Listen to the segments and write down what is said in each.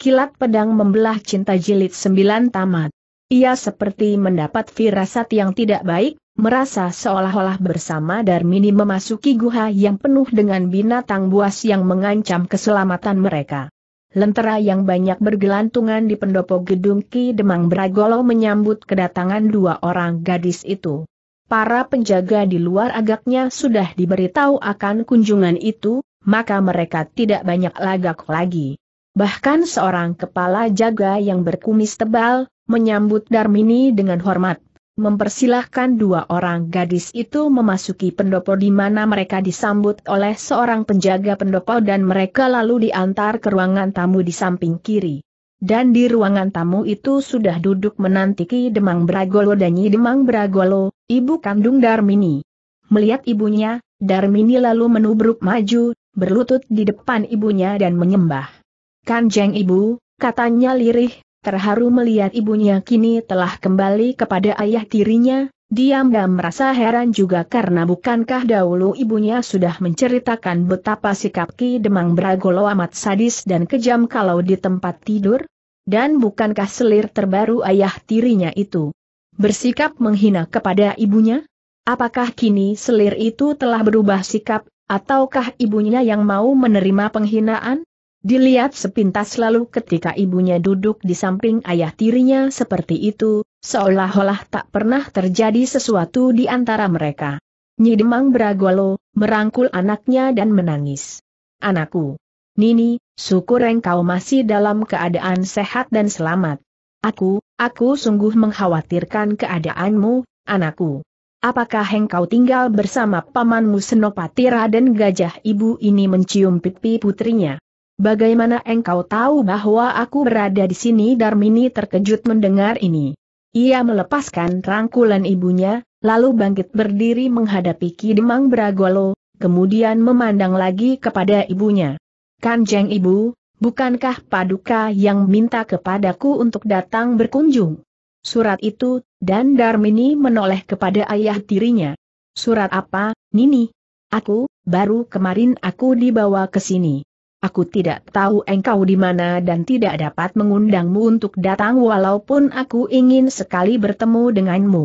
Kilat Pedang Membelah Cinta Jilid sembilan Tamat. Ia seperti mendapat firasat yang tidak baik, merasa seolah-olah bersama Darmini memasuki guha yang penuh dengan binatang buas yang mengancam keselamatan mereka. Lentera yang banyak bergelantungan di pendopo gedung Ki Demang Bragolo menyambut kedatangan dua orang gadis itu. Para penjaga di luar agaknya sudah diberitahu akan kunjungan itu, maka mereka tidak banyak lagak lagi. Bahkan seorang kepala jaga yang berkumis tebal, menyambut Darmini dengan hormat. Mempersilahkan dua orang gadis itu memasuki pendopo di mana mereka disambut oleh seorang penjaga pendopo dan mereka lalu diantar ke ruangan tamu di samping kiri. Dan di ruangan tamu itu sudah duduk menanti Ki Demang Bragolo dan Nyi Demang Bragolo, ibu kandung Darmini. Melihat ibunya, Darmini lalu menubruk maju, berlutut di depan ibunya dan menyembah. Kanjeng Ibu, katanya lirih, terharu melihat ibunya kini telah kembali kepada ayah tirinya, Dia diam merasa heran juga karena bukankah dahulu ibunya sudah menceritakan betapa sikap Ki Demang Bragolo amat sadis dan kejam kalau di tempat tidur? Dan bukankah selir terbaru ayah tirinya itu bersikap menghina kepada ibunya? Apakah kini selir itu telah berubah sikap, ataukah ibunya yang mau menerima penghinaan? Dilihat sepintas lalu ketika ibunya duduk di samping ayah tirinya seperti itu, seolah-olah tak pernah terjadi sesuatu di antara mereka. Nyidemang Bragolo, merangkul anaknya dan menangis. Anakku. Nini, syukur engkau masih dalam keadaan sehat dan selamat. Aku, aku sungguh mengkhawatirkan keadaanmu, anakku. Apakah engkau tinggal bersama pamanmu Senopati Raden Gajah ibu ini mencium pipi putrinya? Bagaimana engkau tahu bahwa aku berada di sini Darmini terkejut mendengar ini. Ia melepaskan rangkulan ibunya, lalu bangkit berdiri menghadapi Kidemang Bragolo, kemudian memandang lagi kepada ibunya. Kanjeng ibu, bukankah paduka yang minta kepadaku untuk datang berkunjung? Surat itu, dan Darmini menoleh kepada ayah tirinya. Surat apa, Nini? Aku, baru kemarin aku dibawa ke sini. Aku tidak tahu engkau di mana dan tidak dapat mengundangmu untuk datang walaupun aku ingin sekali bertemu denganmu.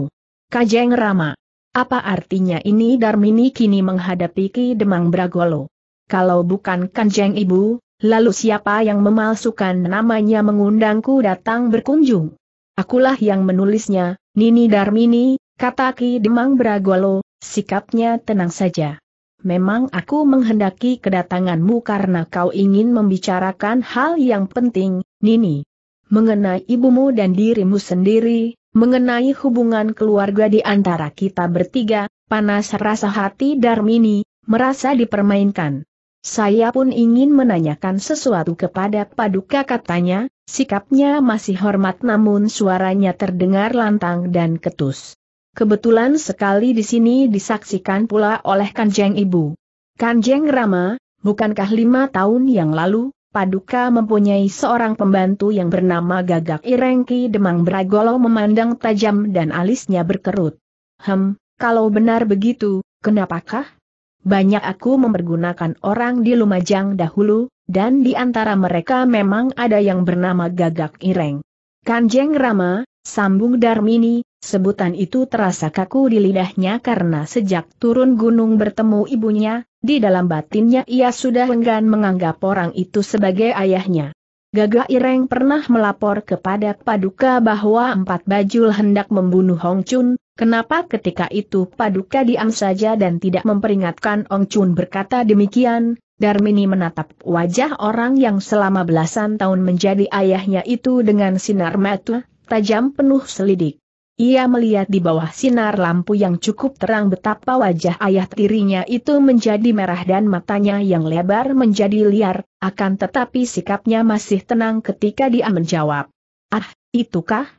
Kajeng Rama. Apa artinya ini Darmini kini menghadapi Ki Demang Bragolo? Kalau bukan Kanjeng Ibu, lalu siapa yang memalsukan namanya mengundangku datang berkunjung? Akulah yang menulisnya, Nini Darmini, kata Ki Demang Bragolo, sikapnya tenang saja memang aku menghendaki kedatanganmu karena kau ingin membicarakan hal yang penting, Nini. Mengenai ibumu dan dirimu sendiri, mengenai hubungan keluarga di antara kita bertiga, panas rasa hati Darmini, merasa dipermainkan. Saya pun ingin menanyakan sesuatu kepada Paduka katanya, sikapnya masih hormat namun suaranya terdengar lantang dan ketus. Kebetulan sekali di sini disaksikan pula oleh Kanjeng Ibu. Kanjeng Rama, bukankah lima tahun yang lalu, Paduka mempunyai seorang pembantu yang bernama Gagak Irengki Demang Bragolo memandang tajam dan alisnya berkerut. Hem, kalau benar begitu, kenapakah? Banyak aku mempergunakan orang di Lumajang dahulu, dan di antara mereka memang ada yang bernama Gagak Ireng. Kanjeng Rama, sambung Darmini, Sebutan itu terasa kaku di lidahnya karena sejak turun gunung bertemu ibunya, di dalam batinnya ia sudah enggan menganggap orang itu sebagai ayahnya. Gagak Ireng pernah melapor kepada Paduka bahwa empat bajul hendak membunuh Hong Chun, kenapa ketika itu Paduka diam saja dan tidak memperingatkan Hong Chun berkata demikian, Darmini menatap wajah orang yang selama belasan tahun menjadi ayahnya itu dengan sinar mata, tajam penuh selidik. Ia melihat di bawah sinar lampu yang cukup terang betapa wajah ayah tirinya itu menjadi merah dan matanya yang lebar menjadi liar, akan tetapi sikapnya masih tenang ketika dia menjawab. Ah, itukah?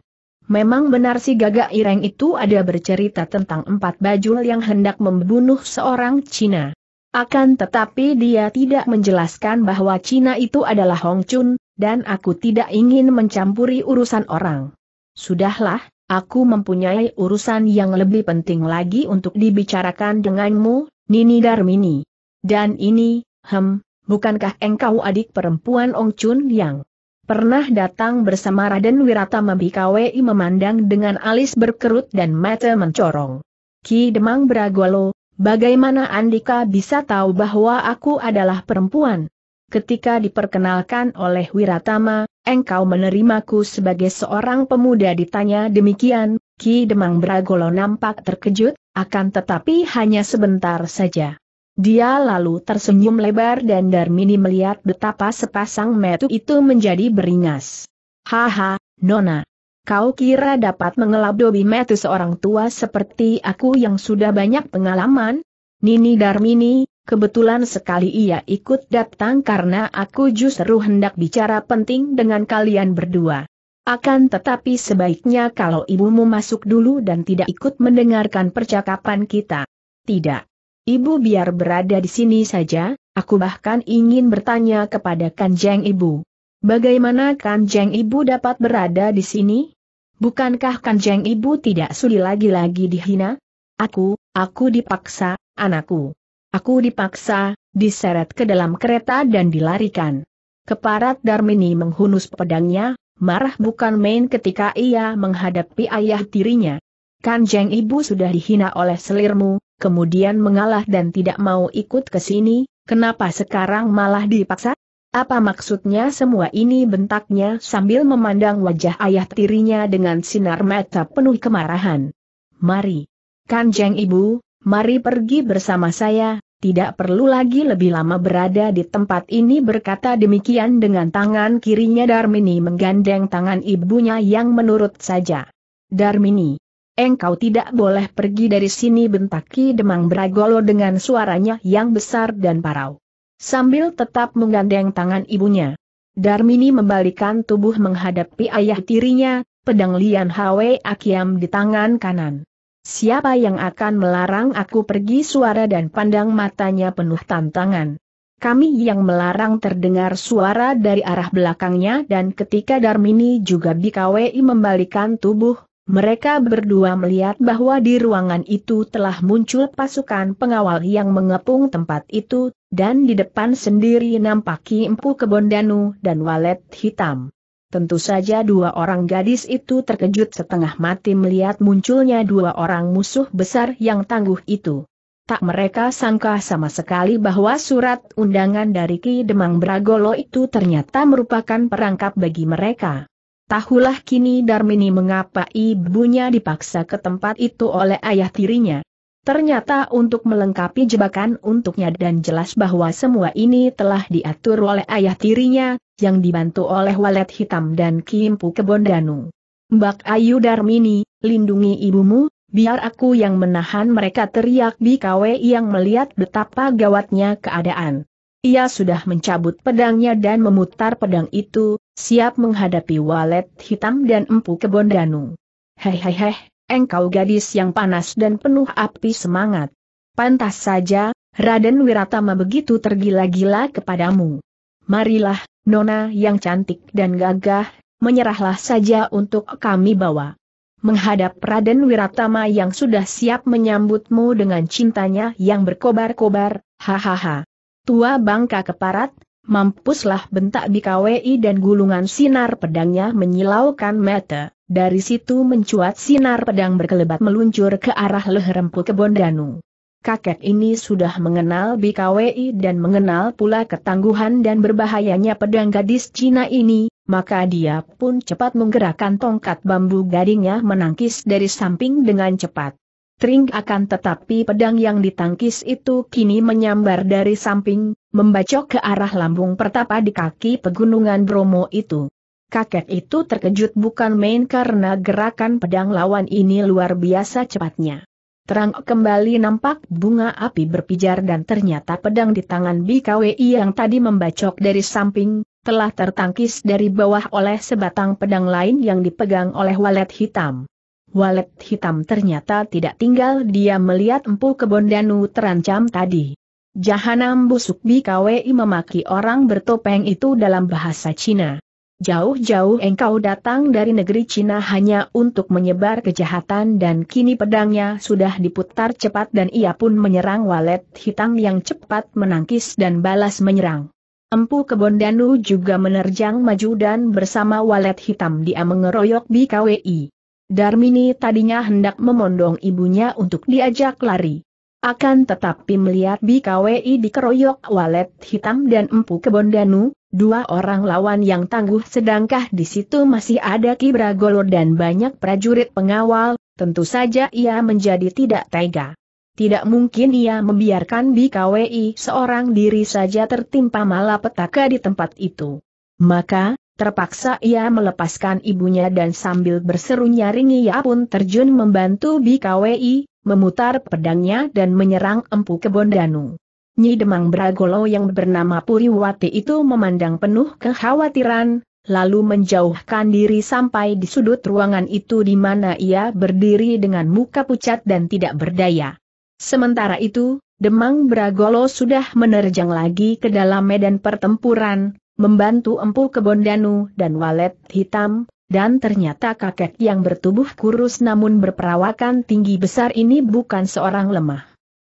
Memang benar si gagak ireng itu ada bercerita tentang empat bajul yang hendak membunuh seorang Cina. Akan tetapi dia tidak menjelaskan bahwa Cina itu adalah Hong Chun, dan aku tidak ingin mencampuri urusan orang. Sudahlah, Aku mempunyai urusan yang lebih penting lagi untuk dibicarakan denganmu, Nini Darmini. Dan ini, hem, bukankah engkau adik perempuan Ong Chun Yang? Pernah datang bersama Raden Wiratama BKWI memandang dengan alis berkerut dan mata mencorong. Ki Demang Bragolo, bagaimana Andika bisa tahu bahwa aku adalah perempuan? Ketika diperkenalkan oleh Wiratama, engkau menerimaku sebagai seorang pemuda ditanya demikian, Ki Demang Bragolo nampak terkejut, akan tetapi hanya sebentar saja. Dia lalu tersenyum lebar dan Darmini melihat betapa sepasang metu itu menjadi beringas. Haha, Nona. Kau kira dapat mengelap dobi metu seorang tua seperti aku yang sudah banyak pengalaman? Nini Darmini, Kebetulan sekali ia ikut datang karena aku justru hendak bicara penting dengan kalian berdua. Akan tetapi sebaiknya kalau ibumu masuk dulu dan tidak ikut mendengarkan percakapan kita. Tidak. Ibu biar berada di sini saja, aku bahkan ingin bertanya kepada Kanjeng Ibu. Bagaimana Kanjeng Ibu dapat berada di sini? Bukankah Kanjeng Ibu tidak sudi lagi-lagi dihina? Aku, aku dipaksa, anakku. Aku dipaksa, diseret ke dalam kereta dan dilarikan. Keparat Darmini menghunus pedangnya, marah bukan main ketika ia menghadapi ayah tirinya. Kanjeng ibu sudah dihina oleh selirmu, kemudian mengalah dan tidak mau ikut ke sini, kenapa sekarang malah dipaksa? Apa maksudnya semua ini bentaknya sambil memandang wajah ayah tirinya dengan sinar mata penuh kemarahan. Mari. Kanjeng ibu, mari pergi bersama saya, tidak perlu lagi lebih lama berada di tempat ini berkata demikian dengan tangan kirinya Darmini menggandeng tangan ibunya yang menurut saja. Darmini, engkau tidak boleh pergi dari sini bentak Ki Demang Bragolo dengan suaranya yang besar dan parau. Sambil tetap menggandeng tangan ibunya. Darmini membalikan tubuh menghadapi ayah tirinya, pedang Lian Hwe Akiam di tangan kanan. Siapa yang akan melarang aku pergi suara dan pandang matanya penuh tantangan. Kami yang melarang terdengar suara dari arah belakangnya dan ketika Darmini juga BKWI membalikan tubuh, mereka berdua melihat bahwa di ruangan itu telah muncul pasukan pengawal yang mengepung tempat itu, dan di depan sendiri nampak Empu Kebondanu dan Walet Hitam. Tentu saja dua orang gadis itu terkejut setengah mati melihat munculnya dua orang musuh besar yang tangguh itu. Tak mereka sangka sama sekali bahwa surat undangan dari Ki Demang Bragolo itu ternyata merupakan perangkap bagi mereka. Tahulah kini Darmini mengapa ibunya dipaksa ke tempat itu oleh ayah tirinya. Ternyata untuk melengkapi jebakan untuknya dan jelas bahwa semua ini telah diatur oleh ayah tirinya, yang dibantu oleh walet hitam dan kimpu kebon danu. Mbak Ayu Darmini, lindungi ibumu, biar aku yang menahan mereka teriak di kawe yang melihat betapa gawatnya keadaan. Ia sudah mencabut pedangnya dan memutar pedang itu, siap menghadapi walet hitam dan empu kebon danu. hei! engkau gadis yang panas dan penuh api semangat. Pantas saja, Raden Wiratama begitu tergila-gila kepadamu. Marilah, Nona yang cantik dan gagah, menyerahlah saja untuk kami bawa. Menghadap Raden Wiratama yang sudah siap menyambutmu dengan cintanya yang berkobar-kobar, hahaha. Tua bangka keparat, mampuslah bentak BKWI dan gulungan sinar pedangnya menyilaukan mata. Dari situ mencuat sinar pedang berkelebat meluncur ke arah leher empu kebon Danu. Kakek ini sudah mengenal BKWI dan mengenal pula ketangguhan dan berbahayanya pedang gadis Cina ini, maka dia pun cepat menggerakkan tongkat bambu gadingnya menangkis dari samping dengan cepat. Tring akan tetapi pedang yang ditangkis itu kini menyambar dari samping, membacok ke arah lambung pertapa di kaki pegunungan Bromo itu. Kakek itu terkejut bukan main karena gerakan pedang lawan ini luar biasa cepatnya. Terang kembali nampak bunga api berpijar dan ternyata pedang di tangan BKWI yang tadi membacok dari samping, telah tertangkis dari bawah oleh sebatang pedang lain yang dipegang oleh walet hitam. Walet hitam ternyata tidak tinggal dia melihat empu kebondanu terancam tadi. Jahanam busuk BKWI memaki orang bertopeng itu dalam bahasa Cina. Jauh-jauh engkau datang dari negeri Cina hanya untuk menyebar kejahatan dan kini pedangnya sudah diputar cepat dan ia pun menyerang walet hitam yang cepat menangkis dan balas menyerang. Empu Kebondanu juga menerjang maju dan bersama walet hitam dia mengeroyok BKWI. Darmini tadinya hendak memondong ibunya untuk diajak lari. Akan tetapi melihat BKWI dikeroyok walet hitam dan empu kebondanu, Dua orang lawan yang tangguh sedangkah di situ masih ada Ki Golor dan banyak prajurit pengawal, tentu saja ia menjadi tidak tega. Tidak mungkin ia membiarkan BKWI seorang diri saja tertimpa malapetaka di tempat itu. Maka, terpaksa ia melepaskan ibunya dan sambil berseru nyaring ia pun terjun membantu BKWI, memutar pedangnya dan menyerang Empu Kebondanu. Nyi Demang Bragolo yang bernama Puriwati itu memandang penuh kekhawatiran, lalu menjauhkan diri sampai di sudut ruangan itu di mana ia berdiri dengan muka pucat dan tidak berdaya. Sementara itu, Demang Bragolo sudah menerjang lagi ke dalam medan pertempuran, membantu Empu Kebondanu dan Walet Hitam, dan ternyata kakek yang bertubuh kurus namun berperawakan tinggi besar ini bukan seorang lemah.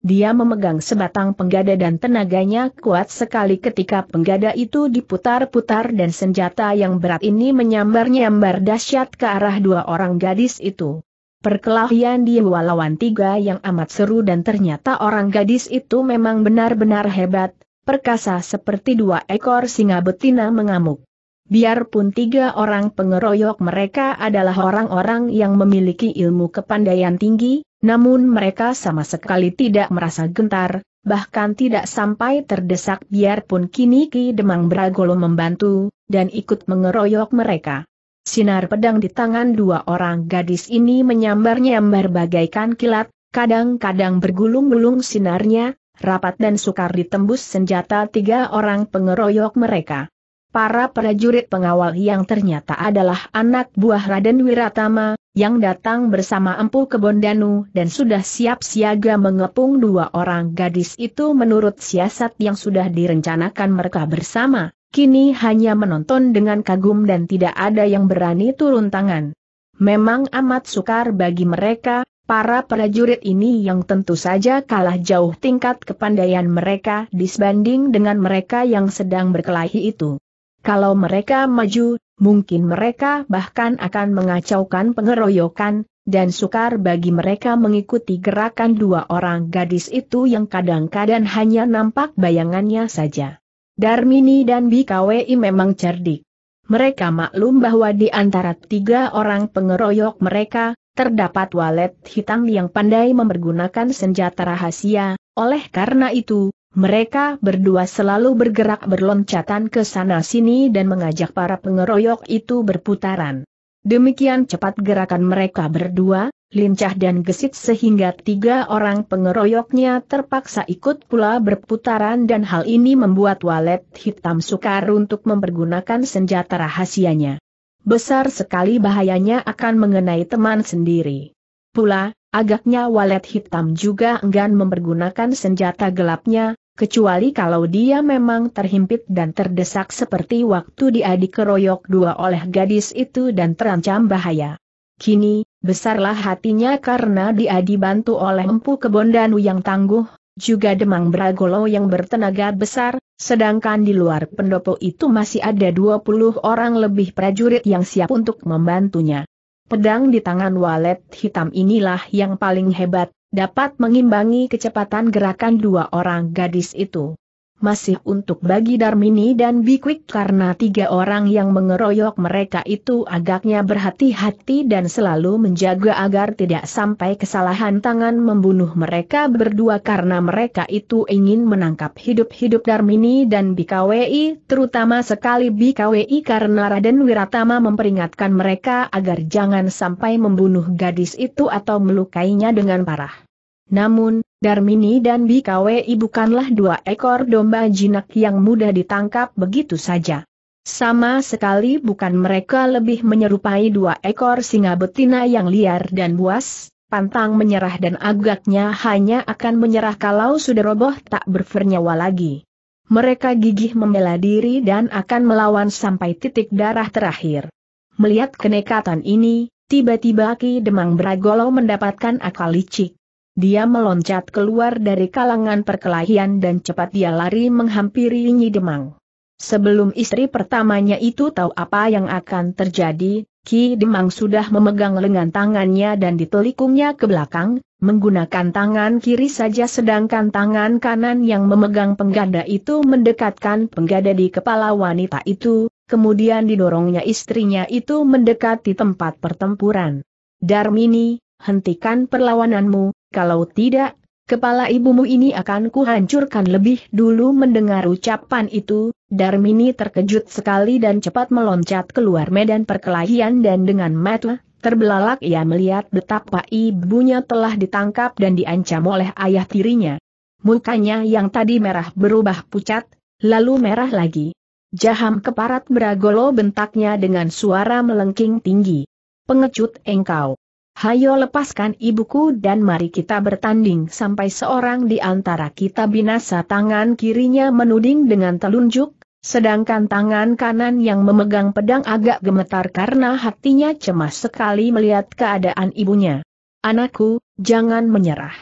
Dia memegang sebatang penggada dan tenaganya kuat sekali ketika penggada itu diputar-putar dan senjata yang berat ini menyambar-nyambar dahsyat ke arah dua orang gadis itu. Perkelahian di Walawan Tiga yang amat seru dan ternyata orang gadis itu memang benar-benar hebat, perkasa seperti dua ekor singa betina mengamuk. Biarpun tiga orang pengeroyok mereka adalah orang-orang yang memiliki ilmu kepandaian tinggi, namun mereka sama sekali tidak merasa gentar, bahkan tidak sampai terdesak biarpun kini Ki Demang Bragolo membantu, dan ikut mengeroyok mereka. Sinar pedang di tangan dua orang gadis ini menyambar-nyambar bagaikan kilat, kadang-kadang bergulung-gulung sinarnya, rapat dan sukar ditembus senjata tiga orang pengeroyok mereka para prajurit pengawal yang ternyata adalah anak buah Raden Wiratama, yang datang bersama Empu Kebondanu dan sudah siap siaga mengepung dua orang gadis itu menurut siasat yang sudah direncanakan mereka bersama, kini hanya menonton dengan kagum dan tidak ada yang berani turun tangan. Memang amat sukar bagi mereka, Para prajurit ini yang tentu saja kalah jauh tingkat kepandaian mereka disbanding dengan mereka yang sedang berkelahi itu. Kalau mereka maju, mungkin mereka bahkan akan mengacaukan pengeroyokan, dan sukar bagi mereka mengikuti gerakan dua orang gadis itu yang kadang-kadang hanya nampak bayangannya saja. Darmini dan BKWI memang cerdik. Mereka maklum bahwa di antara tiga orang pengeroyok mereka, terdapat walet hitam yang pandai mempergunakan senjata rahasia, oleh karena itu, mereka berdua selalu bergerak berloncatan ke sana-sini dan mengajak para pengeroyok itu berputaran. Demikian cepat gerakan mereka berdua, lincah dan gesit sehingga tiga orang pengeroyoknya terpaksa ikut pula berputaran dan hal ini membuat walet hitam sukar untuk mempergunakan senjata rahasianya. Besar sekali bahayanya akan mengenai teman sendiri. Pula, agaknya walet hitam juga enggan mempergunakan senjata gelapnya, kecuali kalau dia memang terhimpit dan terdesak seperti waktu dia dikeroyok dua oleh gadis itu dan terancam bahaya. Kini, besarlah hatinya karena dia dibantu oleh Empu Kebondanu yang tangguh, juga Demang Bragolo yang bertenaga besar, sedangkan di luar pendopo itu masih ada 20 orang lebih prajurit yang siap untuk membantunya. Pedang di tangan walet hitam inilah yang paling hebat, dapat mengimbangi kecepatan gerakan dua orang gadis itu. Masih untuk bagi Darmini dan Bikwik karena tiga orang yang mengeroyok mereka itu agaknya berhati-hati dan selalu menjaga agar tidak sampai kesalahan tangan membunuh mereka berdua karena mereka itu ingin menangkap hidup-hidup Darmini dan Bikawi terutama sekali Bikawi karena Raden Wiratama memperingatkan mereka agar jangan sampai membunuh gadis itu atau melukainya dengan parah. Namun, Darmini dan BKWI bukanlah dua ekor domba jinak yang mudah ditangkap begitu saja. Sama sekali bukan mereka lebih menyerupai dua ekor singa betina yang liar dan buas, pantang menyerah dan agaknya hanya akan menyerah kalau sudah roboh tak bernyawa lagi. Mereka gigih membela diri dan akan melawan sampai titik darah terakhir. Melihat kenekatan ini, tiba-tiba Ki Demang Bragolo mendapatkan akal licik. Dia meloncat keluar dari kalangan perkelahian dan cepat dia lari menghampiri Nyi Demang. Sebelum istri pertamanya itu tahu apa yang akan terjadi, Ki Demang sudah memegang lengan tangannya dan ditelikungnya ke belakang, menggunakan tangan kiri saja sedangkan tangan kanan yang memegang penggada itu mendekatkan penggada di kepala wanita itu, kemudian didorongnya istrinya itu mendekati tempat pertempuran. Darmini, hentikan perlawananmu, kalau tidak, kepala ibumu ini akan kuhancurkan lebih dulu mendengar ucapan itu, Darmini terkejut sekali dan cepat meloncat keluar medan perkelahian dan dengan mata Terbelalak ia melihat betapa ibunya telah ditangkap dan diancam oleh ayah tirinya. Mukanya yang tadi merah berubah pucat, lalu merah lagi. Jaham keparat beragolo bentaknya dengan suara melengking tinggi. Pengecut engkau. Hayo lepaskan ibuku dan mari kita bertanding sampai seorang di antara kita binasa tangan kirinya menuding dengan telunjuk, sedangkan tangan kanan yang memegang pedang agak gemetar karena hatinya cemas sekali melihat keadaan ibunya. Anakku, jangan menyerah.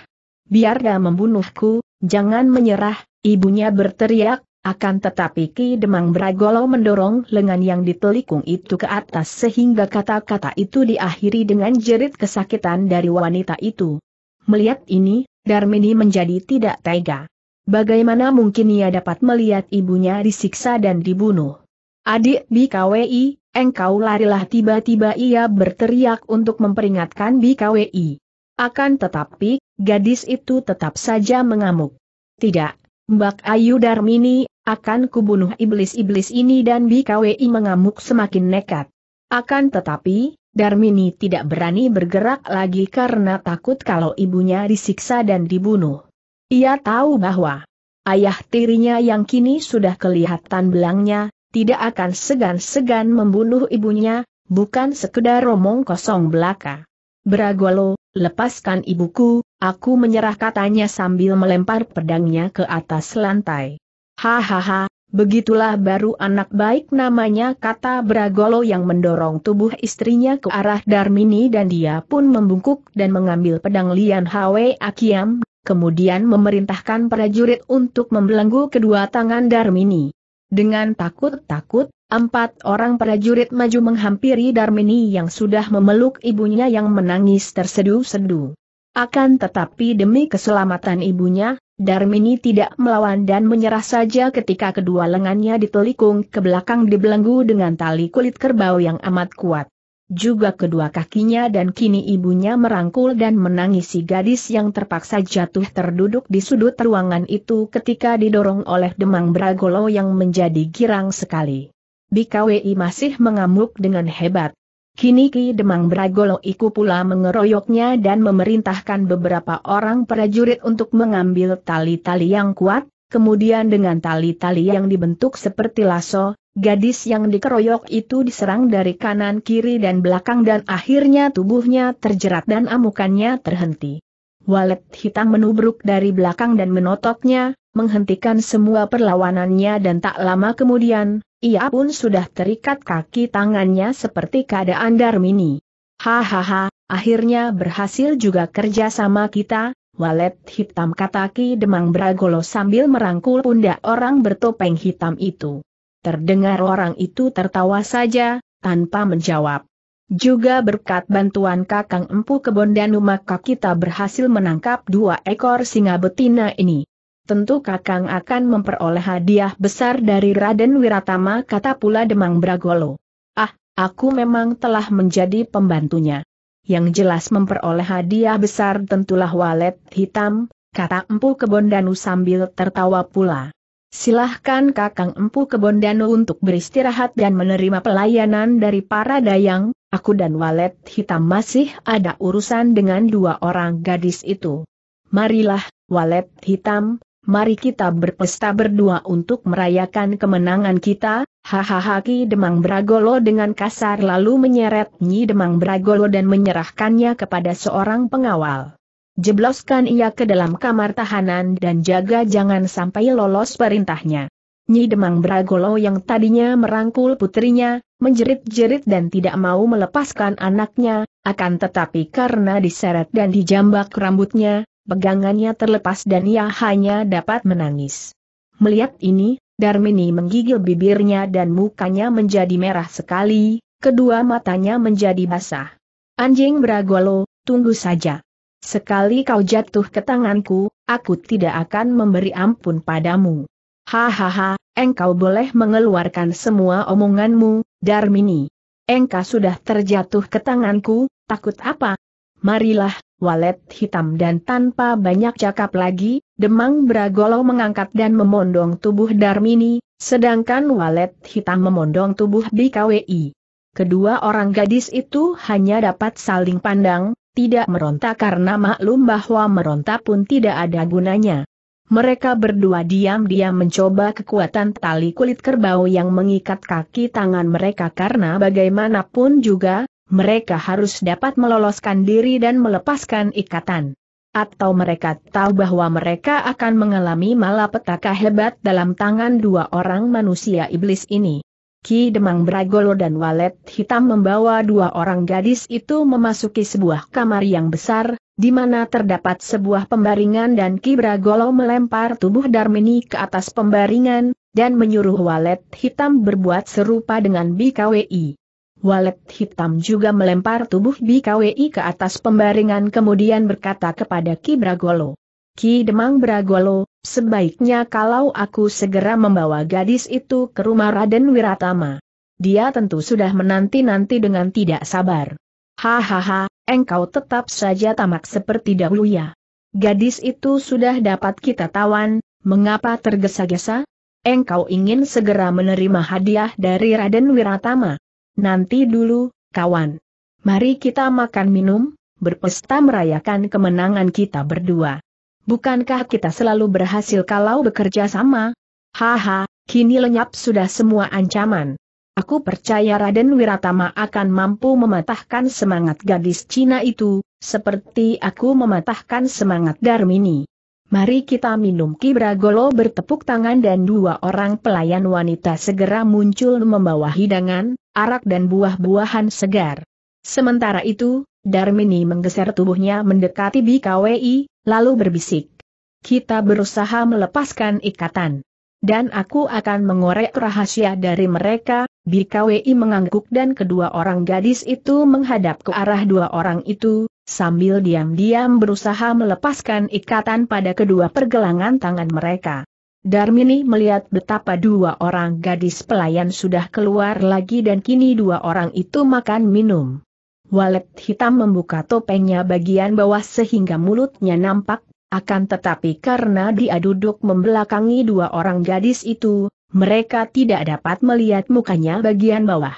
Biar gak membunuhku, jangan menyerah, ibunya berteriak, akan tetapi Ki Demang Bragolo mendorong lengan yang ditelikung itu ke atas sehingga kata-kata itu diakhiri dengan jerit kesakitan dari wanita itu. Melihat ini, Darmini menjadi tidak tega. Bagaimana mungkin ia dapat melihat ibunya disiksa dan dibunuh? Adik BKWI, engkau larilah tiba-tiba ia berteriak untuk memperingatkan BKWI. Akan tetapi, gadis itu tetap saja mengamuk. Tidak, Mbak Ayu Darmini, akan kubunuh iblis-iblis ini dan BKWI mengamuk semakin nekat. Akan tetapi, Darmini tidak berani bergerak lagi karena takut kalau ibunya disiksa dan dibunuh. Ia tahu bahwa ayah tirinya yang kini sudah kelihatan belangnya, tidak akan segan-segan membunuh ibunya, bukan sekedar romong kosong belaka. Bragolo, lepaskan ibuku, aku menyerah katanya sambil melempar pedangnya ke atas lantai. Hahaha, begitulah baru anak baik namanya kata Bragolo yang mendorong tubuh istrinya ke arah Darmini dan dia pun membungkuk dan mengambil pedang Lian Hwe Akiam, kemudian memerintahkan prajurit untuk membelenggu kedua tangan Darmini. Dengan takut-takut, empat orang prajurit maju menghampiri Darmini yang sudah memeluk ibunya yang menangis terseduh sedu Akan tetapi demi keselamatan ibunya, Darmini tidak melawan dan menyerah saja ketika kedua lengannya ditelikung ke belakang dibelenggu dengan tali kulit kerbau yang amat kuat. Juga kedua kakinya dan kini ibunya merangkul dan menangisi gadis yang terpaksa jatuh terduduk di sudut ruangan itu ketika didorong oleh demang Bragolo yang menjadi girang sekali. Bikawi masih mengamuk dengan hebat. Kini Ki Demang Bragolo Iku pula mengeroyoknya dan memerintahkan beberapa orang prajurit untuk mengambil tali-tali yang kuat, kemudian dengan tali-tali yang dibentuk seperti lasso, gadis yang dikeroyok itu diserang dari kanan kiri dan belakang dan akhirnya tubuhnya terjerat dan amukannya terhenti. Walet hitam menubruk dari belakang dan menotoknya, menghentikan semua perlawanannya dan tak lama kemudian, ia pun sudah terikat kaki tangannya seperti keadaan Darmini. Hahaha, akhirnya berhasil juga kerja sama kita, walet hitam kataki Demang Bragolo sambil merangkul pundak orang bertopeng hitam itu. Terdengar orang itu tertawa saja, tanpa menjawab. Juga berkat bantuan kakang empu kebon dan kita berhasil menangkap dua ekor singa betina ini tentu Kakang akan memperoleh hadiah besar dari Raden Wiratama kata pula Demang Bragolo. Ah, aku memang telah menjadi pembantunya. Yang jelas memperoleh hadiah besar tentulah walet hitam, kata Empu Kebondanu sambil tertawa pula. Silahkan Kakang Empu Kebondanu untuk beristirahat dan menerima pelayanan dari para dayang, aku dan walet hitam masih ada urusan dengan dua orang gadis itu. Marilah, walet hitam, mari kita berpesta berdua untuk merayakan kemenangan kita, hahaha Ki Demang Bragolo dengan kasar lalu menyeret Nyi Demang Bragolo dan menyerahkannya kepada seorang pengawal. Jebloskan ia ke dalam kamar tahanan dan jaga jangan sampai lolos perintahnya. Nyi Demang Bragolo yang tadinya merangkul putrinya, menjerit-jerit dan tidak mau melepaskan anaknya, akan tetapi karena diseret dan dijambak rambutnya, pegangannya terlepas dan ia hanya dapat menangis. Melihat ini, Darmini menggigil bibirnya dan mukanya menjadi merah sekali, kedua matanya menjadi basah. Anjing beragolo, tunggu saja. Sekali kau jatuh ke tanganku, aku tidak akan memberi ampun padamu. Hahaha, engkau boleh mengeluarkan semua omonganmu, Darmini. Engkau sudah terjatuh ke tanganku, takut apa? Marilah, walet hitam dan tanpa banyak cakap lagi, Demang Bragolo mengangkat dan memondong tubuh Darmini, sedangkan walet hitam memondong tubuh Kwi. Kedua orang gadis itu hanya dapat saling pandang, tidak meronta karena maklum bahwa meronta pun tidak ada gunanya. Mereka berdua diam-diam mencoba kekuatan tali kulit kerbau yang mengikat kaki tangan mereka karena bagaimanapun juga, mereka harus dapat meloloskan diri dan melepaskan ikatan. Atau mereka tahu bahwa mereka akan mengalami malapetaka hebat dalam tangan dua orang manusia iblis ini. Ki Demang Bragolo dan Walet Hitam membawa dua orang gadis itu memasuki sebuah kamar yang besar, di mana terdapat sebuah pembaringan dan Ki Bragolo melempar tubuh Darmini ke atas pembaringan, dan menyuruh Walet Hitam berbuat serupa dengan BKWI. Walet hitam juga melempar tubuh BKWI ke atas pembaringan kemudian berkata kepada Ki Bragolo. Ki Demang Bragolo, sebaiknya kalau aku segera membawa gadis itu ke rumah Raden Wiratama. Dia tentu sudah menanti-nanti dengan tidak sabar. Hahaha, engkau tetap saja tamak seperti dahulu ya. Gadis itu sudah dapat kita tawan, mengapa tergesa-gesa? Engkau ingin segera menerima hadiah dari Raden Wiratama, nanti dulu, kawan. Mari kita makan minum, berpesta merayakan kemenangan kita berdua. Bukankah kita selalu berhasil kalau bekerja sama? Haha, kini lenyap sudah semua ancaman. Aku percaya Raden Wiratama akan mampu mematahkan semangat gadis Cina itu, seperti aku mematahkan semangat Darmini. Mari kita minum kibragolo bertepuk tangan dan dua orang pelayan wanita segera muncul membawa hidangan, arak dan buah-buahan segar. Sementara itu, Darmini menggeser tubuhnya mendekati BKWI, lalu berbisik. Kita berusaha melepaskan ikatan. Dan aku akan mengorek rahasia dari mereka, BKWI mengangguk dan kedua orang gadis itu menghadap ke arah dua orang itu, sambil diam-diam berusaha melepaskan ikatan pada kedua pergelangan tangan mereka. Darmini melihat betapa dua orang gadis pelayan sudah keluar lagi dan kini dua orang itu makan minum. Walet hitam membuka topengnya bagian bawah sehingga mulutnya nampak, akan tetapi karena dia duduk membelakangi dua orang gadis itu, mereka tidak dapat melihat mukanya bagian bawah.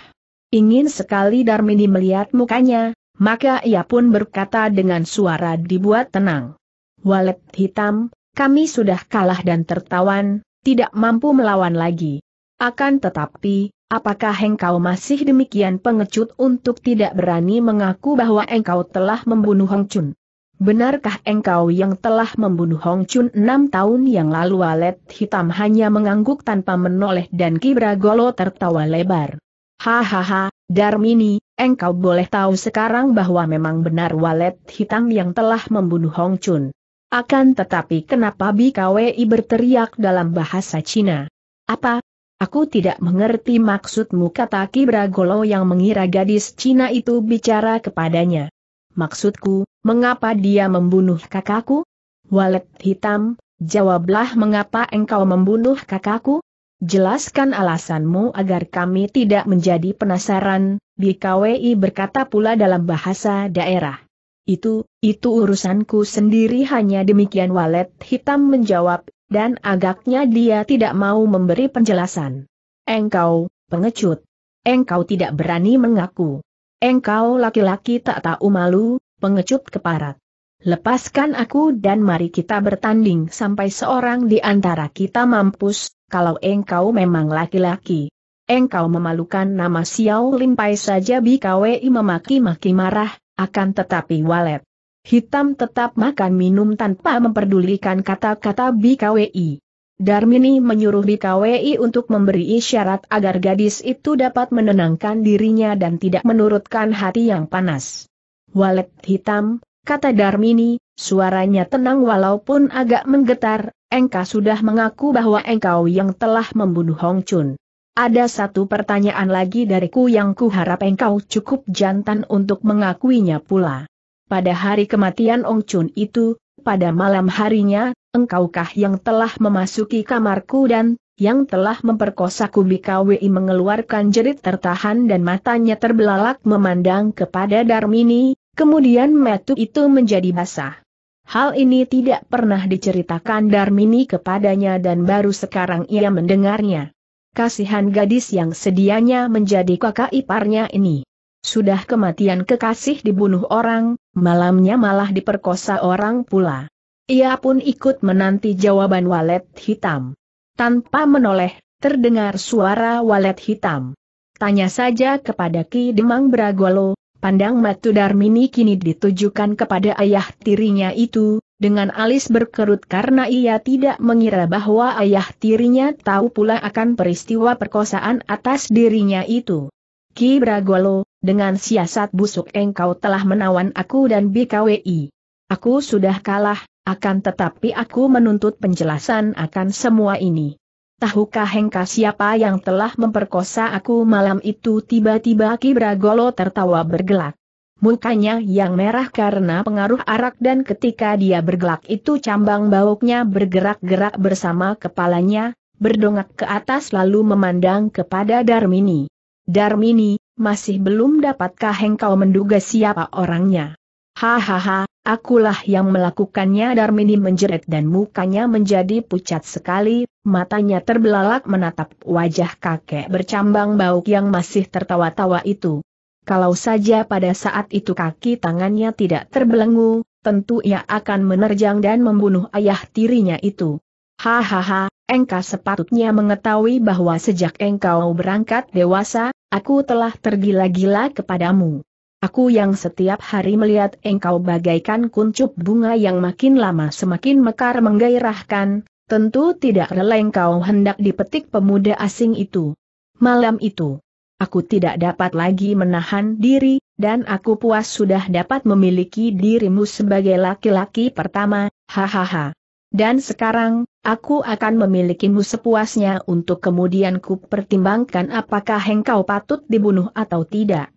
Ingin sekali Darmini melihat mukanya, maka ia pun berkata dengan suara dibuat tenang. Walet hitam, kami sudah kalah dan tertawan, tidak mampu melawan lagi. Akan tetapi, apakah engkau masih demikian pengecut untuk tidak berani mengaku bahwa engkau telah membunuh Hong Chun? Benarkah engkau yang telah membunuh Hong Chun enam tahun yang lalu Walet hitam hanya mengangguk tanpa menoleh dan Kibra Golo tertawa lebar. Hahaha, Darmini, Engkau boleh tahu sekarang bahwa memang benar walet hitam yang telah membunuh Hong Chun. Akan tetapi kenapa BKWI berteriak dalam bahasa Cina? Apa? Aku tidak mengerti maksudmu kata Kibra Golo yang mengira gadis Cina itu bicara kepadanya. Maksudku, mengapa dia membunuh kakakku? Walet hitam, jawablah mengapa engkau membunuh kakakku? Jelaskan alasanmu agar kami tidak menjadi penasaran, BKWI berkata pula dalam bahasa daerah. Itu, itu urusanku sendiri hanya demikian walet hitam menjawab, dan agaknya dia tidak mau memberi penjelasan. Engkau, pengecut. Engkau tidak berani mengaku. Engkau laki-laki tak tahu malu, pengecut keparat. Lepaskan aku dan mari kita bertanding sampai seorang di antara kita mampus, kalau engkau memang laki-laki. Engkau memalukan nama Xiao Limpai saja BKWI memaki-maki marah, akan tetapi walet. Hitam tetap makan minum tanpa memperdulikan kata-kata BKWI. Darmini menyuruh BKWI untuk memberi isyarat agar gadis itu dapat menenangkan dirinya dan tidak menurutkan hati yang panas. Walet hitam, kata Darmini, suaranya tenang walaupun agak menggetar, engkau sudah mengaku bahwa engkau yang telah membunuh Hong Chun. Ada satu pertanyaan lagi dariku yang kuharap engkau cukup jantan untuk mengakuinya pula. Pada hari kematian Ong Chun itu, pada malam harinya, engkaukah yang telah memasuki kamarku dan, yang telah memperkosa Kubikawi mengeluarkan jerit tertahan dan matanya terbelalak memandang kepada Darmini, Kemudian metu itu menjadi basah. Hal ini tidak pernah diceritakan Darmini kepadanya dan baru sekarang ia mendengarnya. Kasihan gadis yang sedianya menjadi kakak iparnya ini. Sudah kematian kekasih dibunuh orang, malamnya malah diperkosa orang pula. Ia pun ikut menanti jawaban walet hitam. Tanpa menoleh, terdengar suara walet hitam. Tanya saja kepada Ki Demang Bragolo, pandang Matu Darmini kini ditujukan kepada ayah tirinya itu, dengan alis berkerut karena ia tidak mengira bahwa ayah tirinya tahu pula akan peristiwa perkosaan atas dirinya itu. Ki Bragolo, dengan siasat busuk engkau telah menawan aku dan BKWI. Aku sudah kalah, akan tetapi aku menuntut penjelasan akan semua ini. Tahukah Hengka siapa yang telah memperkosa aku malam itu? Tiba-tiba Kibragolo tertawa bergelak. Mukanya yang merah karena pengaruh arak dan ketika dia bergelak itu cambang bauknya bergerak-gerak bersama kepalanya, berdongak ke atas lalu memandang kepada Darmini. Darmini, masih belum dapatkah engkau menduga siapa orangnya? Hahaha, akulah yang melakukannya Darmini menjerit dan mukanya menjadi pucat sekali, Matanya terbelalak menatap wajah kakek bercambang bau yang masih tertawa-tawa itu. Kalau saja pada saat itu kaki tangannya tidak terbelenggu, tentu ia akan menerjang dan membunuh ayah tirinya itu. Hahaha, engkau sepatutnya mengetahui bahwa sejak engkau berangkat dewasa, aku telah tergila-gila kepadamu. Aku yang setiap hari melihat engkau bagaikan kuncup bunga yang makin lama semakin mekar menggairahkan, Tentu tidak rela engkau hendak dipetik pemuda asing itu. Malam itu, aku tidak dapat lagi menahan diri, dan aku puas sudah dapat memiliki dirimu sebagai laki-laki pertama, hahaha. Dan sekarang, aku akan memilikimu sepuasnya untuk kemudian ku pertimbangkan apakah engkau patut dibunuh atau tidak.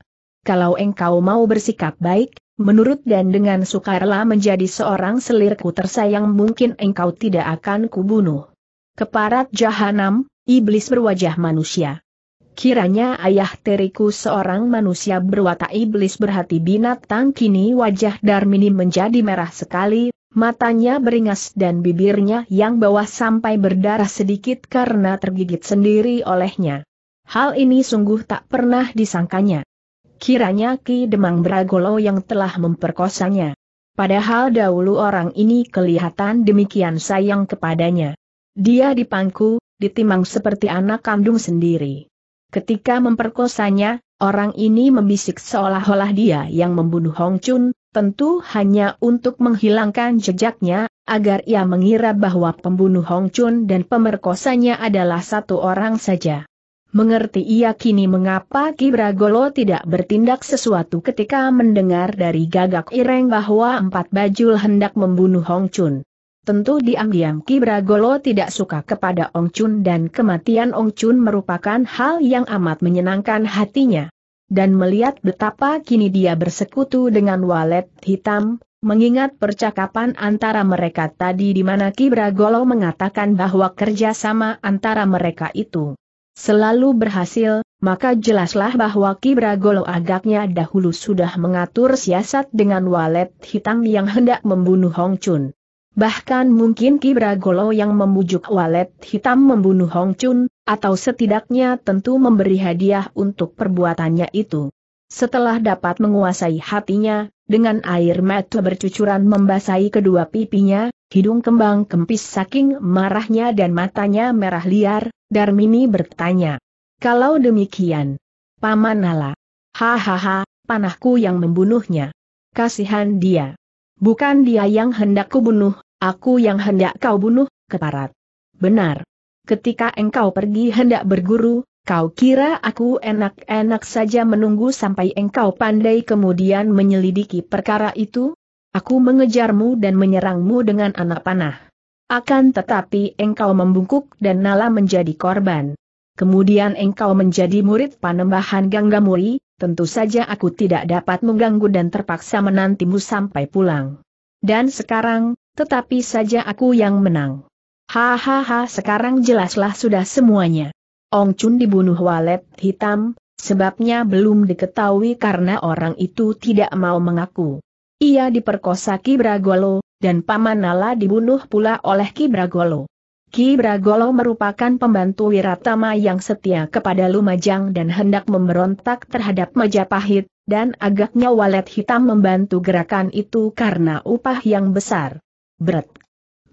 Kalau engkau mau bersikap baik, Menurut dan dengan sukarela menjadi seorang selirku tersayang mungkin engkau tidak akan kubunuh. Keparat jahanam, iblis berwajah manusia. Kiranya ayah teriku seorang manusia berwatak iblis berhati binatang kini wajah Darmini menjadi merah sekali, matanya beringas dan bibirnya yang bawah sampai berdarah sedikit karena tergigit sendiri olehnya. Hal ini sungguh tak pernah disangkanya kiranya Ki Demang Bragolo yang telah memperkosanya. Padahal dahulu orang ini kelihatan demikian sayang kepadanya. Dia dipangku, ditimang seperti anak kandung sendiri. Ketika memperkosanya, orang ini membisik seolah-olah dia yang membunuh Hong Chun, tentu hanya untuk menghilangkan jejaknya, agar ia mengira bahwa pembunuh Hong Chun dan pemerkosanya adalah satu orang saja mengerti ia kini mengapa Kibragolo tidak bertindak sesuatu ketika mendengar dari gagak ireng bahwa empat bajul hendak membunuh Hong Chun. Tentu diam-diam Kibragolo tidak suka kepada Ong Chun dan kematian Ong Chun merupakan hal yang amat menyenangkan hatinya. Dan melihat betapa kini dia bersekutu dengan walet hitam, mengingat percakapan antara mereka tadi di mana Kibragolo mengatakan bahwa kerjasama antara mereka itu selalu berhasil, maka jelaslah bahwa Kibragolo agaknya dahulu sudah mengatur siasat dengan walet hitam yang hendak membunuh Hong Chun. Bahkan mungkin Kibragolo yang membujuk walet hitam membunuh Hong Chun, atau setidaknya tentu memberi hadiah untuk perbuatannya itu. Setelah dapat menguasai hatinya, dengan air mata bercucuran membasahi kedua pipinya, hidung kembang kempis saking marahnya dan matanya merah liar, Darmini bertanya. Kalau demikian, Paman Nala. Hahaha, panahku yang membunuhnya. Kasihan dia. Bukan dia yang hendak kubunuh, aku yang hendak kau bunuh, keparat. Benar. Ketika engkau pergi hendak berguru, kau kira aku enak-enak saja menunggu sampai engkau pandai kemudian menyelidiki perkara itu? Aku mengejarmu dan menyerangmu dengan anak panah. Akan tetapi engkau membungkuk dan Nala menjadi korban. Kemudian engkau menjadi murid panembahan Ganggamuri, tentu saja aku tidak dapat mengganggu dan terpaksa menantimu sampai pulang. Dan sekarang, tetapi saja aku yang menang. Hahaha sekarang jelaslah sudah semuanya. Ong Chun dibunuh walet hitam, sebabnya belum diketahui karena orang itu tidak mau mengaku. Ia diperkosa Kibragolo, dan Paman Nala dibunuh pula oleh Ki Bragolo. Ki Bragolo merupakan pembantu Wiratama yang setia kepada Lumajang dan hendak memberontak terhadap Majapahit, dan agaknya walet hitam membantu gerakan itu karena upah yang besar. Bret.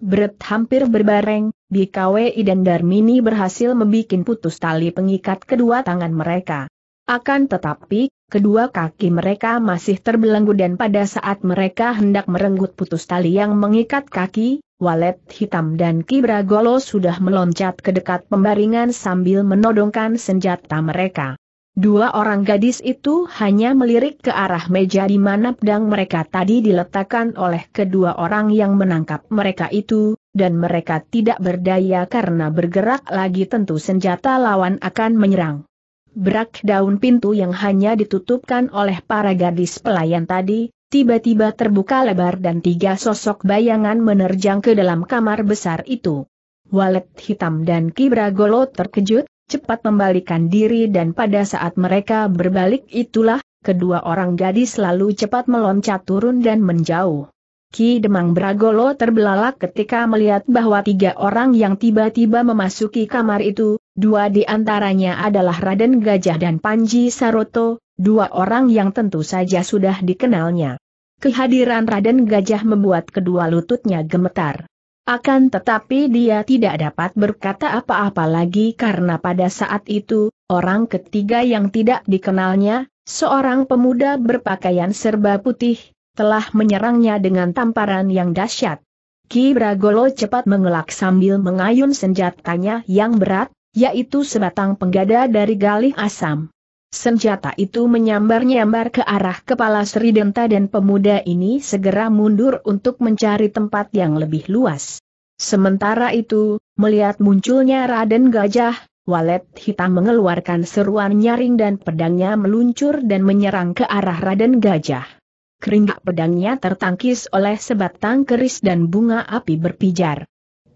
Bret hampir berbareng, BKWI dan Darmini berhasil membuat putus tali pengikat kedua tangan mereka. Akan tetapi, Kedua kaki mereka masih terbelenggu dan pada saat mereka hendak merenggut putus tali yang mengikat kaki, walet hitam dan kibra golo sudah meloncat ke dekat pembaringan sambil menodongkan senjata mereka. Dua orang gadis itu hanya melirik ke arah meja di mana pedang mereka tadi diletakkan oleh kedua orang yang menangkap mereka itu, dan mereka tidak berdaya karena bergerak lagi tentu senjata lawan akan menyerang. Berak daun pintu yang hanya ditutupkan oleh para gadis pelayan tadi, tiba-tiba terbuka lebar dan tiga sosok bayangan menerjang ke dalam kamar besar itu. Walet hitam dan Kibra Golo terkejut, cepat membalikan diri dan pada saat mereka berbalik itulah, kedua orang gadis lalu cepat meloncat turun dan menjauh. Ki Demang Bragolo terbelalak ketika melihat bahwa tiga orang yang tiba-tiba memasuki kamar itu, Dua di antaranya adalah Raden Gajah dan Panji Saroto, dua orang yang tentu saja sudah dikenalnya. Kehadiran Raden Gajah membuat kedua lututnya gemetar. Akan tetapi dia tidak dapat berkata apa-apa lagi karena pada saat itu, orang ketiga yang tidak dikenalnya, seorang pemuda berpakaian serba putih, telah menyerangnya dengan tamparan yang dahsyat. Ki Bragolo cepat mengelak sambil mengayun senjatanya yang berat, yaitu sebatang penggada dari galih asam. Senjata itu menyambar-nyambar ke arah kepala Sri Denta dan pemuda ini segera mundur untuk mencari tempat yang lebih luas. Sementara itu, melihat munculnya Raden Gajah, Walet hitam mengeluarkan seruan nyaring dan pedangnya meluncur dan menyerang ke arah Raden Gajah. Keringat pedangnya tertangkis oleh sebatang keris dan bunga api berpijar.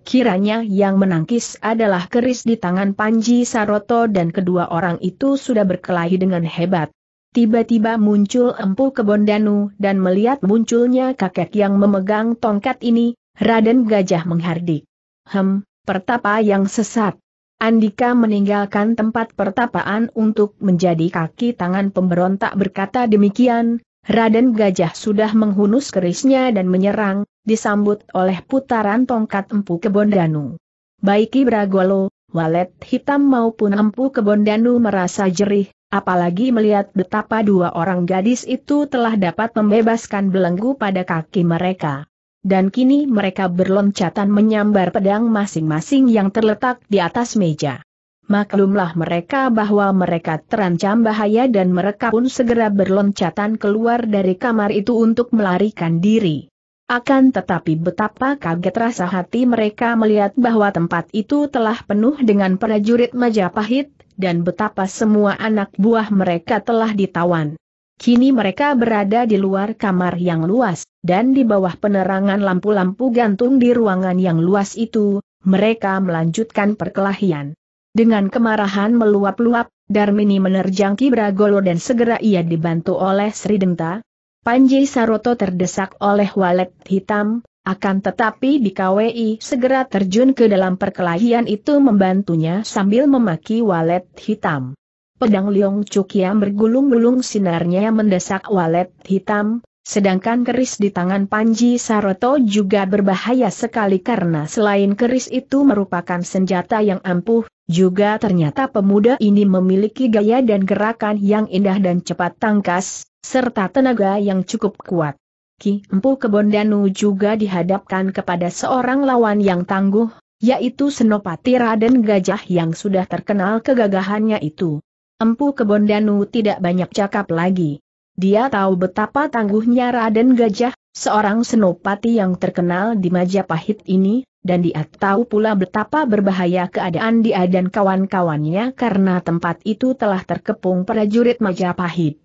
Kiranya yang menangkis adalah keris di tangan Panji Saroto dan kedua orang itu sudah berkelahi dengan hebat. Tiba-tiba muncul Empu Kebondanu dan melihat munculnya kakek yang memegang tongkat ini, Raden Gajah menghardik. Hem, pertapa yang sesat. Andika meninggalkan tempat pertapaan untuk menjadi kaki tangan pemberontak berkata demikian, Raden Gajah sudah menghunus kerisnya dan menyerang, disambut oleh putaran tongkat empu Kebondanu. Baik Ibragolo, walet hitam maupun empu Kebondanu merasa jerih, apalagi melihat betapa dua orang gadis itu telah dapat membebaskan belenggu pada kaki mereka. Dan kini mereka berloncatan menyambar pedang masing-masing yang terletak di atas meja. Maklumlah mereka bahwa mereka terancam bahaya dan mereka pun segera berloncatan keluar dari kamar itu untuk melarikan diri. Akan tetapi betapa kaget rasa hati mereka melihat bahwa tempat itu telah penuh dengan prajurit Majapahit, dan betapa semua anak buah mereka telah ditawan. Kini mereka berada di luar kamar yang luas, dan di bawah penerangan lampu-lampu gantung di ruangan yang luas itu, mereka melanjutkan perkelahian. Dengan kemarahan meluap-luap, Darmini menerjang Ki Kibragolo dan segera ia dibantu oleh Sri Denta. Panji Saroto terdesak oleh walet hitam, akan tetapi di KWI segera terjun ke dalam perkelahian itu membantunya sambil memaki walet hitam. Pedang Liong Cukia bergulung-gulung sinarnya mendesak walet hitam, Sedangkan keris di tangan Panji Saroto juga berbahaya sekali karena selain keris itu merupakan senjata yang ampuh, juga ternyata pemuda ini memiliki gaya dan gerakan yang indah dan cepat tangkas, serta tenaga yang cukup kuat. Ki Empu Kebondanu juga dihadapkan kepada seorang lawan yang tangguh, yaitu Senopati Raden Gajah yang sudah terkenal kegagahannya itu. Empu Kebondanu tidak banyak cakap lagi. Dia tahu betapa tangguhnya Raden Gajah, seorang senopati yang terkenal di Majapahit ini, dan dia tahu pula betapa berbahaya keadaan dia dan kawan-kawannya karena tempat itu telah terkepung prajurit Majapahit.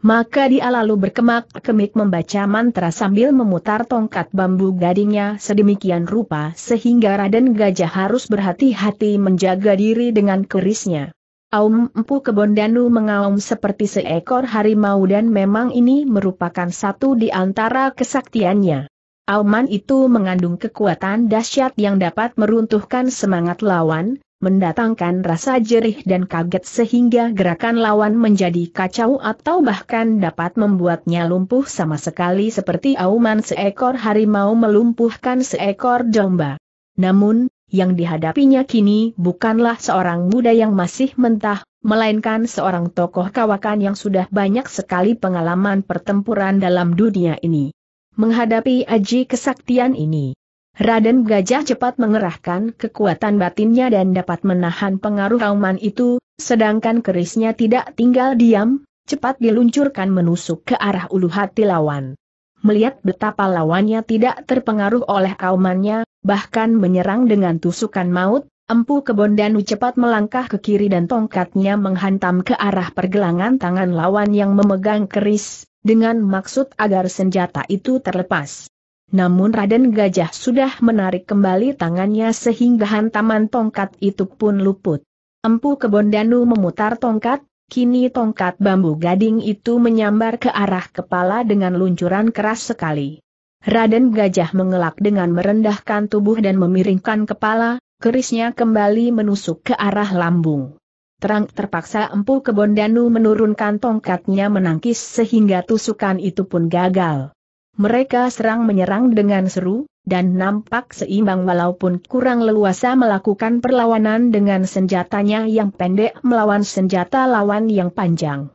Maka dia lalu berkemak-kemik membaca mantra sambil memutar tongkat bambu gadingnya sedemikian rupa sehingga Raden Gajah harus berhati-hati menjaga diri dengan kerisnya. Aum Empu Kebon Danu mengaum seperti seekor harimau dan memang ini merupakan satu di antara kesaktiannya. Auman itu mengandung kekuatan dahsyat yang dapat meruntuhkan semangat lawan, mendatangkan rasa jerih dan kaget sehingga gerakan lawan menjadi kacau atau bahkan dapat membuatnya lumpuh sama sekali seperti auman seekor harimau melumpuhkan seekor domba. Namun, yang dihadapinya kini bukanlah seorang muda yang masih mentah, melainkan seorang tokoh kawakan yang sudah banyak sekali pengalaman pertempuran dalam dunia ini. Menghadapi aji kesaktian ini, Raden Gajah cepat mengerahkan kekuatan batinnya dan dapat menahan pengaruh rauman itu, sedangkan kerisnya tidak tinggal diam, cepat diluncurkan menusuk ke arah ulu hati lawan. Melihat betapa lawannya tidak terpengaruh oleh kaumannya, bahkan menyerang dengan tusukan maut, Empu Kebondanu cepat melangkah ke kiri dan tongkatnya menghantam ke arah pergelangan tangan lawan yang memegang keris, dengan maksud agar senjata itu terlepas. Namun Raden Gajah sudah menarik kembali tangannya sehingga hantaman tongkat itu pun luput. Empu Kebondanu memutar tongkat, kini tongkat bambu gading itu menyambar ke arah kepala dengan luncuran keras sekali. Raden Gajah mengelak dengan merendahkan tubuh dan memiringkan kepala, kerisnya kembali menusuk ke arah lambung. Terang terpaksa Empu Kebondanu menurunkan tongkatnya menangkis sehingga tusukan itu pun gagal. Mereka serang menyerang dengan seru, dan nampak seimbang walaupun kurang leluasa melakukan perlawanan dengan senjatanya yang pendek melawan senjata lawan yang panjang.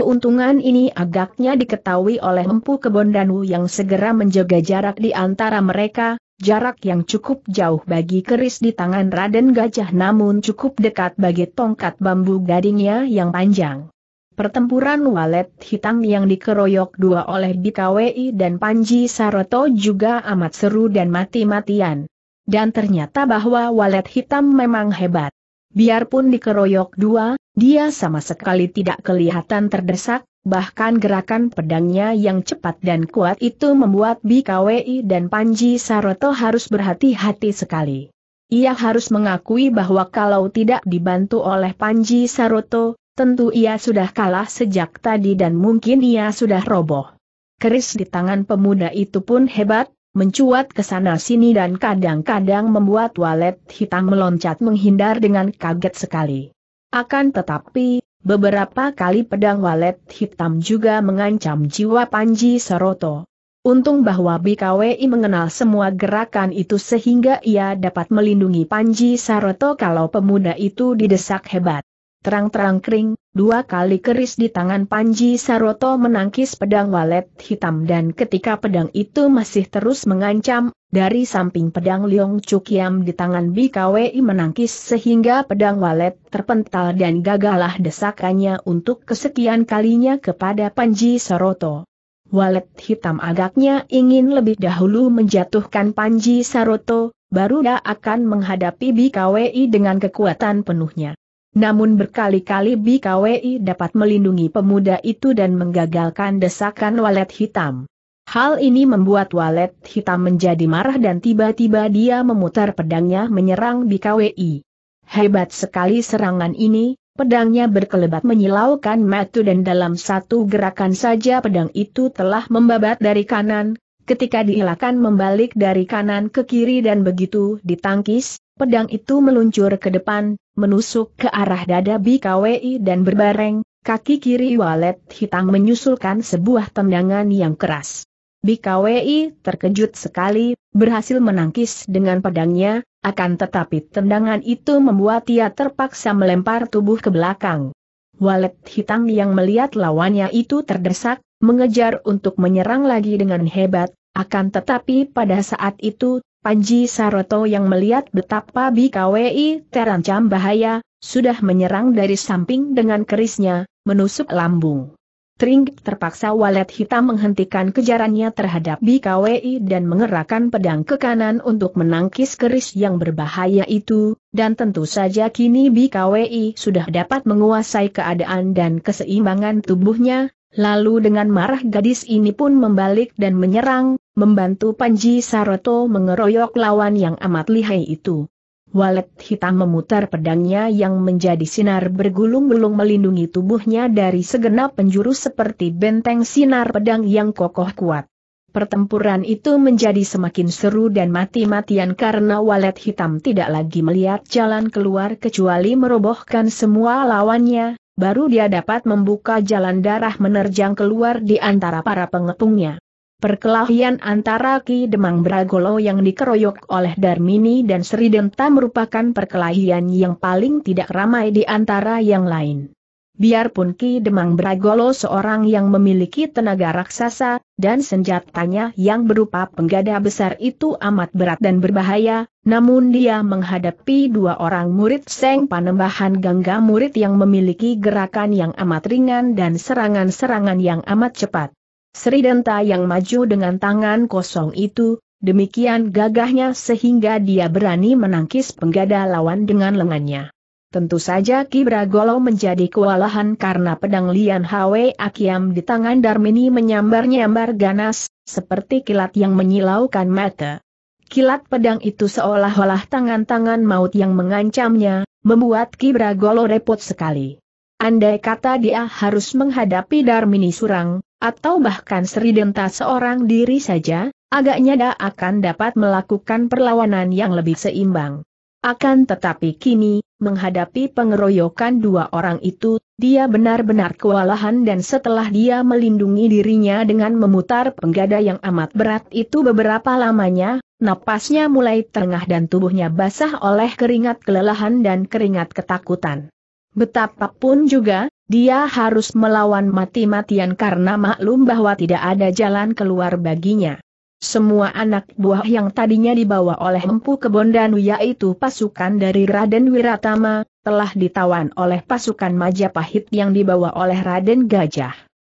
Keuntungan ini agaknya diketahui oleh Empu Kebondanu yang segera menjaga jarak di antara mereka, jarak yang cukup jauh bagi keris di tangan Raden Gajah namun cukup dekat bagi tongkat bambu gadingnya yang panjang. Pertempuran walet hitam yang dikeroyok dua oleh BKWI dan Panji Saroto juga amat seru dan mati-matian. Dan ternyata bahwa walet hitam memang hebat. Biarpun dikeroyok dua, dia sama sekali tidak kelihatan terdesak, bahkan gerakan pedangnya yang cepat dan kuat itu membuat BKWI dan Panji Saroto harus berhati-hati sekali. Ia harus mengakui bahwa kalau tidak dibantu oleh Panji Saroto, tentu ia sudah kalah sejak tadi dan mungkin ia sudah roboh. Keris di tangan pemuda itu pun hebat, mencuat ke sana-sini dan kadang-kadang membuat walet hitam meloncat menghindar dengan kaget sekali. Akan tetapi, beberapa kali pedang walet hitam juga mengancam jiwa Panji Saroto. Untung bahwa BKWI mengenal semua gerakan itu sehingga ia dapat melindungi Panji Saroto kalau pemuda itu didesak hebat. Terang-terang kering, dua kali keris di tangan Panji Saroto menangkis pedang walet hitam dan ketika pedang itu masih terus mengancam, dari samping pedang Liong Cukiam di tangan BKWI menangkis sehingga pedang walet terpental dan gagalah desakannya untuk kesekian kalinya kepada Panji Saroto. Walet hitam agaknya ingin lebih dahulu menjatuhkan Panji Saroto, baru dia akan menghadapi BKWI dengan kekuatan penuhnya. Namun berkali-kali BKWI dapat melindungi pemuda itu dan menggagalkan desakan walet hitam. Hal ini membuat walet hitam menjadi marah dan tiba-tiba dia memutar pedangnya menyerang BKWI. Hebat sekali serangan ini, pedangnya berkelebat menyilaukan matu dan dalam satu gerakan saja pedang itu telah membabat dari kanan, ketika diilakan membalik dari kanan ke kiri dan begitu ditangkis, Pedang itu meluncur ke depan, menusuk ke arah dada BKWI dan berbareng, kaki kiri walet hitam menyusulkan sebuah tendangan yang keras. BKWI terkejut sekali, berhasil menangkis dengan pedangnya, akan tetapi tendangan itu membuat ia terpaksa melempar tubuh ke belakang. Walet hitam yang melihat lawannya itu terdesak, mengejar untuk menyerang lagi dengan hebat, akan tetapi pada saat itu Panji Saroto yang melihat betapa BKWI terancam bahaya, sudah menyerang dari samping dengan kerisnya, menusuk lambung. Tring terpaksa walet hitam menghentikan kejarannya terhadap BKWI dan mengerahkan pedang ke kanan untuk menangkis keris yang berbahaya itu, dan tentu saja kini BKWI sudah dapat menguasai keadaan dan keseimbangan tubuhnya, Lalu dengan marah gadis ini pun membalik dan menyerang, membantu Panji Saroto mengeroyok lawan yang amat lihai itu. Walet hitam memutar pedangnya yang menjadi sinar bergulung-gulung melindungi tubuhnya dari segenap penjuru seperti benteng sinar pedang yang kokoh kuat. Pertempuran itu menjadi semakin seru dan mati-matian karena walet hitam tidak lagi melihat jalan keluar kecuali merobohkan semua lawannya, baru dia dapat membuka jalan darah menerjang keluar di antara para pengepungnya. Perkelahian antara Ki Demang Bragolo yang dikeroyok oleh Darmini dan Sri Denta merupakan perkelahian yang paling tidak ramai di antara yang lain. Biarpun Ki Demang Bragolo seorang yang memiliki tenaga raksasa, dan senjatanya yang berupa penggada besar itu amat berat dan berbahaya, namun dia menghadapi dua orang murid Seng Panembahan Gangga murid yang memiliki gerakan yang amat ringan dan serangan-serangan yang amat cepat. Sri Denta yang maju dengan tangan kosong itu, demikian gagahnya sehingga dia berani menangkis penggada lawan dengan lengannya. Tentu saja Kibra Golo menjadi kewalahan karena pedang Lian Hwe Akiam di tangan Darmini menyambar-nyambar ganas, seperti kilat yang menyilaukan mata. Kilat pedang itu seolah-olah tangan-tangan maut yang mengancamnya, membuat Kibra Golo repot sekali. Andai kata dia harus menghadapi Darmini Surang, atau bahkan Denta seorang diri saja, agaknya dia akan dapat melakukan perlawanan yang lebih seimbang. Akan tetapi kini, menghadapi pengeroyokan dua orang itu, dia benar-benar kewalahan dan setelah dia melindungi dirinya dengan memutar penggada yang amat berat itu beberapa lamanya, napasnya mulai terengah dan tubuhnya basah oleh keringat kelelahan dan keringat ketakutan. Betapapun juga, dia harus melawan mati-matian karena maklum bahwa tidak ada jalan keluar baginya. Semua anak buah yang tadinya dibawa oleh Empu Kebondanu yaitu pasukan dari Raden Wiratama, telah ditawan oleh pasukan Majapahit yang dibawa oleh Raden Gajah.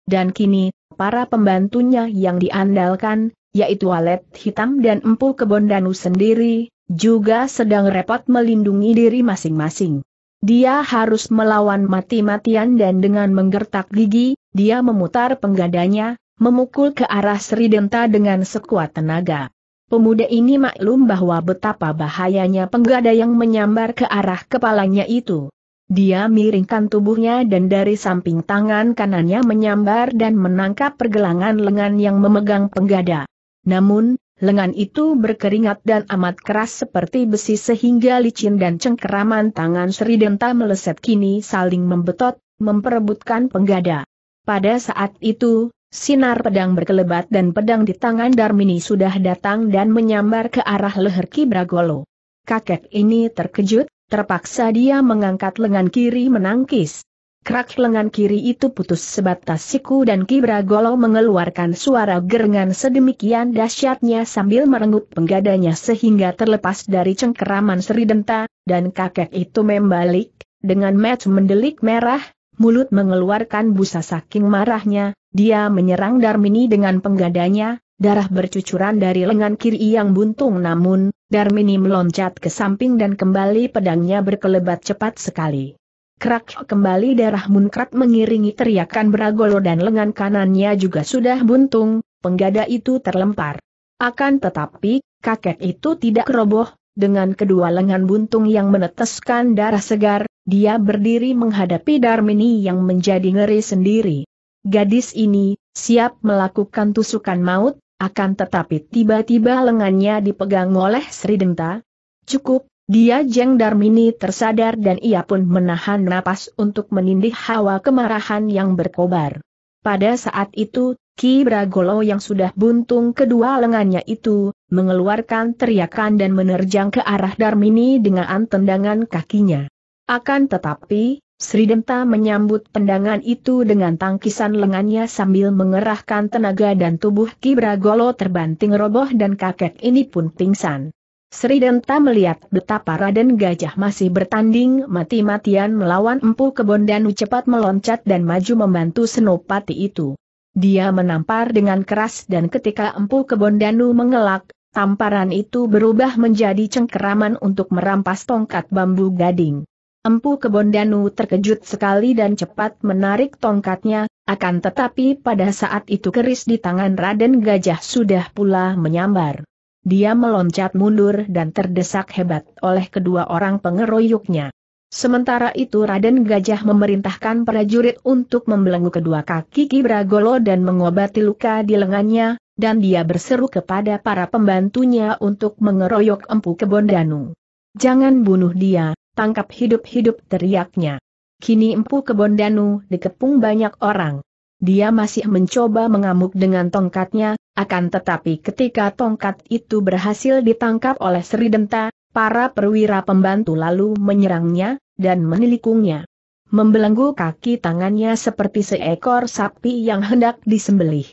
Dan kini, para pembantunya yang diandalkan, yaitu Walet Hitam dan Empu Kebondanu sendiri, juga sedang repot melindungi diri masing-masing. Dia harus melawan mati-matian dan dengan menggertak gigi, dia memutar penggadanya, memukul ke arah Sri Denta dengan sekuat tenaga. Pemuda ini maklum bahwa betapa bahayanya penggada yang menyambar ke arah kepalanya itu. Dia miringkan tubuhnya dan dari samping tangan kanannya menyambar dan menangkap pergelangan lengan yang memegang penggada. Namun, lengan itu berkeringat dan amat keras seperti besi sehingga licin dan cengkeraman tangan Sri Denta meleset kini saling membetot, memperebutkan penggada. Pada saat itu, Sinar pedang berkelebat dan pedang di tangan Darmini sudah datang dan menyambar ke arah leher Ki Bragolo. Kakek ini terkejut, terpaksa dia mengangkat lengan kiri menangkis. Krak lengan kiri itu putus sebatas siku dan Ki Bragolo mengeluarkan suara gerengan sedemikian dahsyatnya sambil merenggut penggadanya sehingga terlepas dari cengkeraman Sri Denta dan kakek itu membalik, dengan match mendelik merah, mulut mengeluarkan busa saking marahnya, dia menyerang Darmini dengan penggadanya, darah bercucuran dari lengan kiri yang buntung namun, Darmini meloncat ke samping dan kembali pedangnya berkelebat cepat sekali. Krak kembali darah munkrat mengiringi teriakan beragolo dan lengan kanannya juga sudah buntung, penggada itu terlempar. Akan tetapi, kakek itu tidak roboh, dengan kedua lengan buntung yang meneteskan darah segar, dia berdiri menghadapi Darmini yang menjadi ngeri sendiri. Gadis ini, siap melakukan tusukan maut, akan tetapi tiba-tiba lengannya dipegang oleh Sri Denta. Cukup, dia jeng Darmini tersadar dan ia pun menahan napas untuk menindih hawa kemarahan yang berkobar. Pada saat itu, Ki Bragolo yang sudah buntung kedua lengannya itu, mengeluarkan teriakan dan menerjang ke arah Darmini dengan tendangan kakinya. Akan tetapi, Sri Denta menyambut pendangan itu dengan tangkisan lengannya sambil mengerahkan tenaga dan tubuh Kibra Golo terbanting roboh dan kakek ini pun pingsan. Sri Denta melihat betapa Raden Gajah masih bertanding mati-matian melawan Empu Kebon dan cepat meloncat dan maju membantu Senopati itu. Dia menampar dengan keras dan ketika Empu Kebon Danu mengelak, tamparan itu berubah menjadi cengkeraman untuk merampas tongkat bambu gading. Empu Kebondanu terkejut sekali dan cepat menarik tongkatnya, akan tetapi pada saat itu keris di tangan Raden Gajah sudah pula menyambar. Dia meloncat mundur dan terdesak hebat oleh kedua orang pengeroyoknya. Sementara itu Raden Gajah memerintahkan prajurit untuk membelenggu kedua kaki Kibragolo dan mengobati luka di lengannya, dan dia berseru kepada para pembantunya untuk mengeroyok Empu Kebondanu. Jangan bunuh dia, tangkap hidup-hidup teriaknya. Kini Empu Kebon Danu dikepung banyak orang. Dia masih mencoba mengamuk dengan tongkatnya, akan tetapi ketika tongkat itu berhasil ditangkap oleh Sri Denta, para perwira pembantu lalu menyerangnya, dan menilikungnya. Membelenggu kaki tangannya seperti seekor sapi yang hendak disembelih.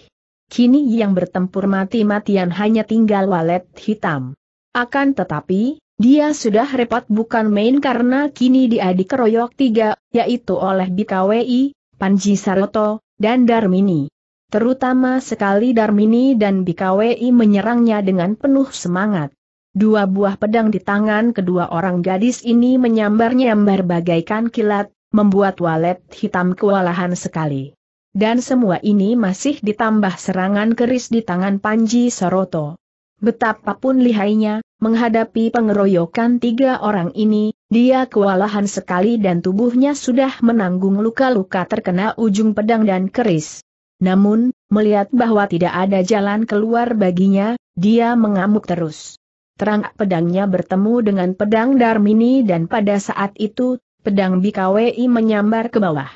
Kini yang bertempur mati-matian hanya tinggal walet hitam. Akan tetapi, dia sudah repot bukan main karena kini dia dikeroyok tiga, yaitu oleh BKWI, Panji Saroto, dan Darmini. Terutama sekali Darmini dan BKWI menyerangnya dengan penuh semangat. Dua buah pedang di tangan kedua orang gadis ini menyambar-nyambar bagaikan kilat, membuat walet hitam kewalahan sekali. Dan semua ini masih ditambah serangan keris di tangan Panji Saroto. Betapapun lihainya, Menghadapi pengeroyokan tiga orang ini, dia kewalahan sekali dan tubuhnya sudah menanggung luka-luka terkena ujung pedang dan keris. Namun, melihat bahwa tidak ada jalan keluar baginya, dia mengamuk terus. Terang pedangnya bertemu dengan pedang Darmini dan pada saat itu, pedang Bikawi menyambar ke bawah.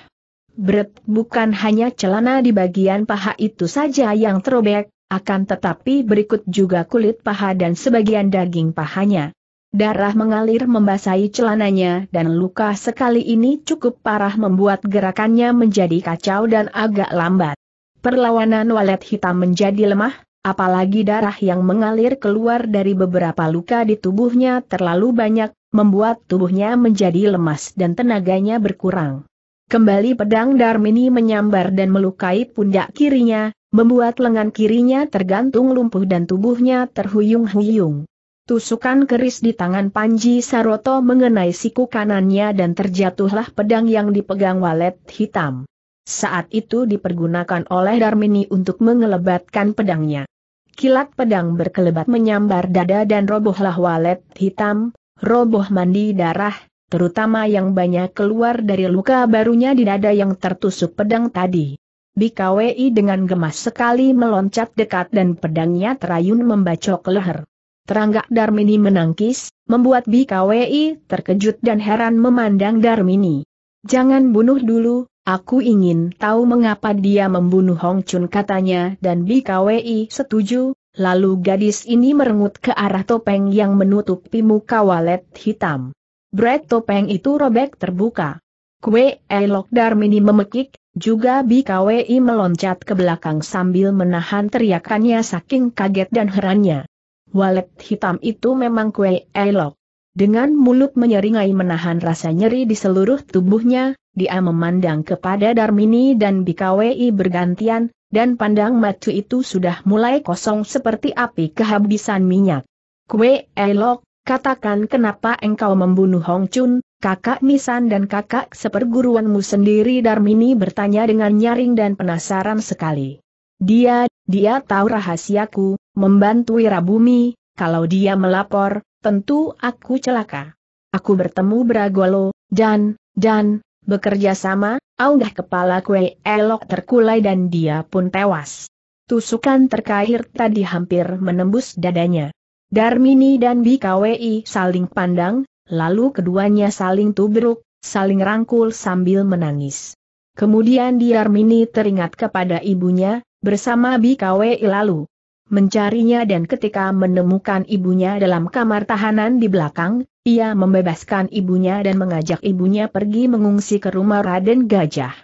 Bret, bukan hanya celana di bagian paha itu saja yang terobek, akan tetapi berikut juga kulit paha dan sebagian daging pahanya. Darah mengalir membasahi celananya dan luka sekali ini cukup parah membuat gerakannya menjadi kacau dan agak lambat. Perlawanan walet hitam menjadi lemah, apalagi darah yang mengalir keluar dari beberapa luka di tubuhnya terlalu banyak, membuat tubuhnya menjadi lemas dan tenaganya berkurang. Kembali pedang Darmini menyambar dan melukai pundak kirinya, Membuat lengan kirinya tergantung lumpuh dan tubuhnya terhuyung-huyung. Tusukan keris di tangan Panji Saroto mengenai siku kanannya dan terjatuhlah pedang yang dipegang walet hitam. Saat itu dipergunakan oleh Darmini untuk mengelebatkan pedangnya. Kilat pedang berkelebat menyambar dada dan robohlah walet hitam, roboh mandi darah, terutama yang banyak keluar dari luka barunya di dada yang tertusuk pedang tadi. Bikawi dengan gemas sekali meloncat dekat dan pedangnya terayun membacok leher. Teranggak Darmini menangkis, membuat Bikawi terkejut dan heran memandang Darmini. Jangan bunuh dulu, aku ingin tahu mengapa dia membunuh Hong Chun katanya dan Bikawi setuju, lalu gadis ini merengut ke arah topeng yang menutupi muka walet hitam. Bret topeng itu robek terbuka. Kue Elok Darmini memekik, juga BKWI meloncat ke belakang sambil menahan teriakannya saking kaget dan herannya. Walet hitam itu memang kue elok. Dengan mulut menyeringai menahan rasa nyeri di seluruh tubuhnya, dia memandang kepada Darmini dan BKWI bergantian, dan pandang matu itu sudah mulai kosong seperti api kehabisan minyak. Kue elok, katakan kenapa engkau membunuh Hong Chun, kakak Nisan dan kakak seperguruanmu sendiri Darmini bertanya dengan nyaring dan penasaran sekali. Dia, dia tahu rahasiaku, membantu Rabumi, kalau dia melapor, tentu aku celaka. Aku bertemu Bragolo, dan, dan, bekerja sama, audah kepala kue elok terkulai dan dia pun tewas. Tusukan terkair tadi hampir menembus dadanya. Darmini dan BKWI saling pandang, Lalu keduanya saling tubruk, saling rangkul sambil menangis. Kemudian Diarmini teringat kepada ibunya, bersama Bikawe lalu. Mencarinya dan ketika menemukan ibunya dalam kamar tahanan di belakang, ia membebaskan ibunya dan mengajak ibunya pergi mengungsi ke rumah Raden Gajah.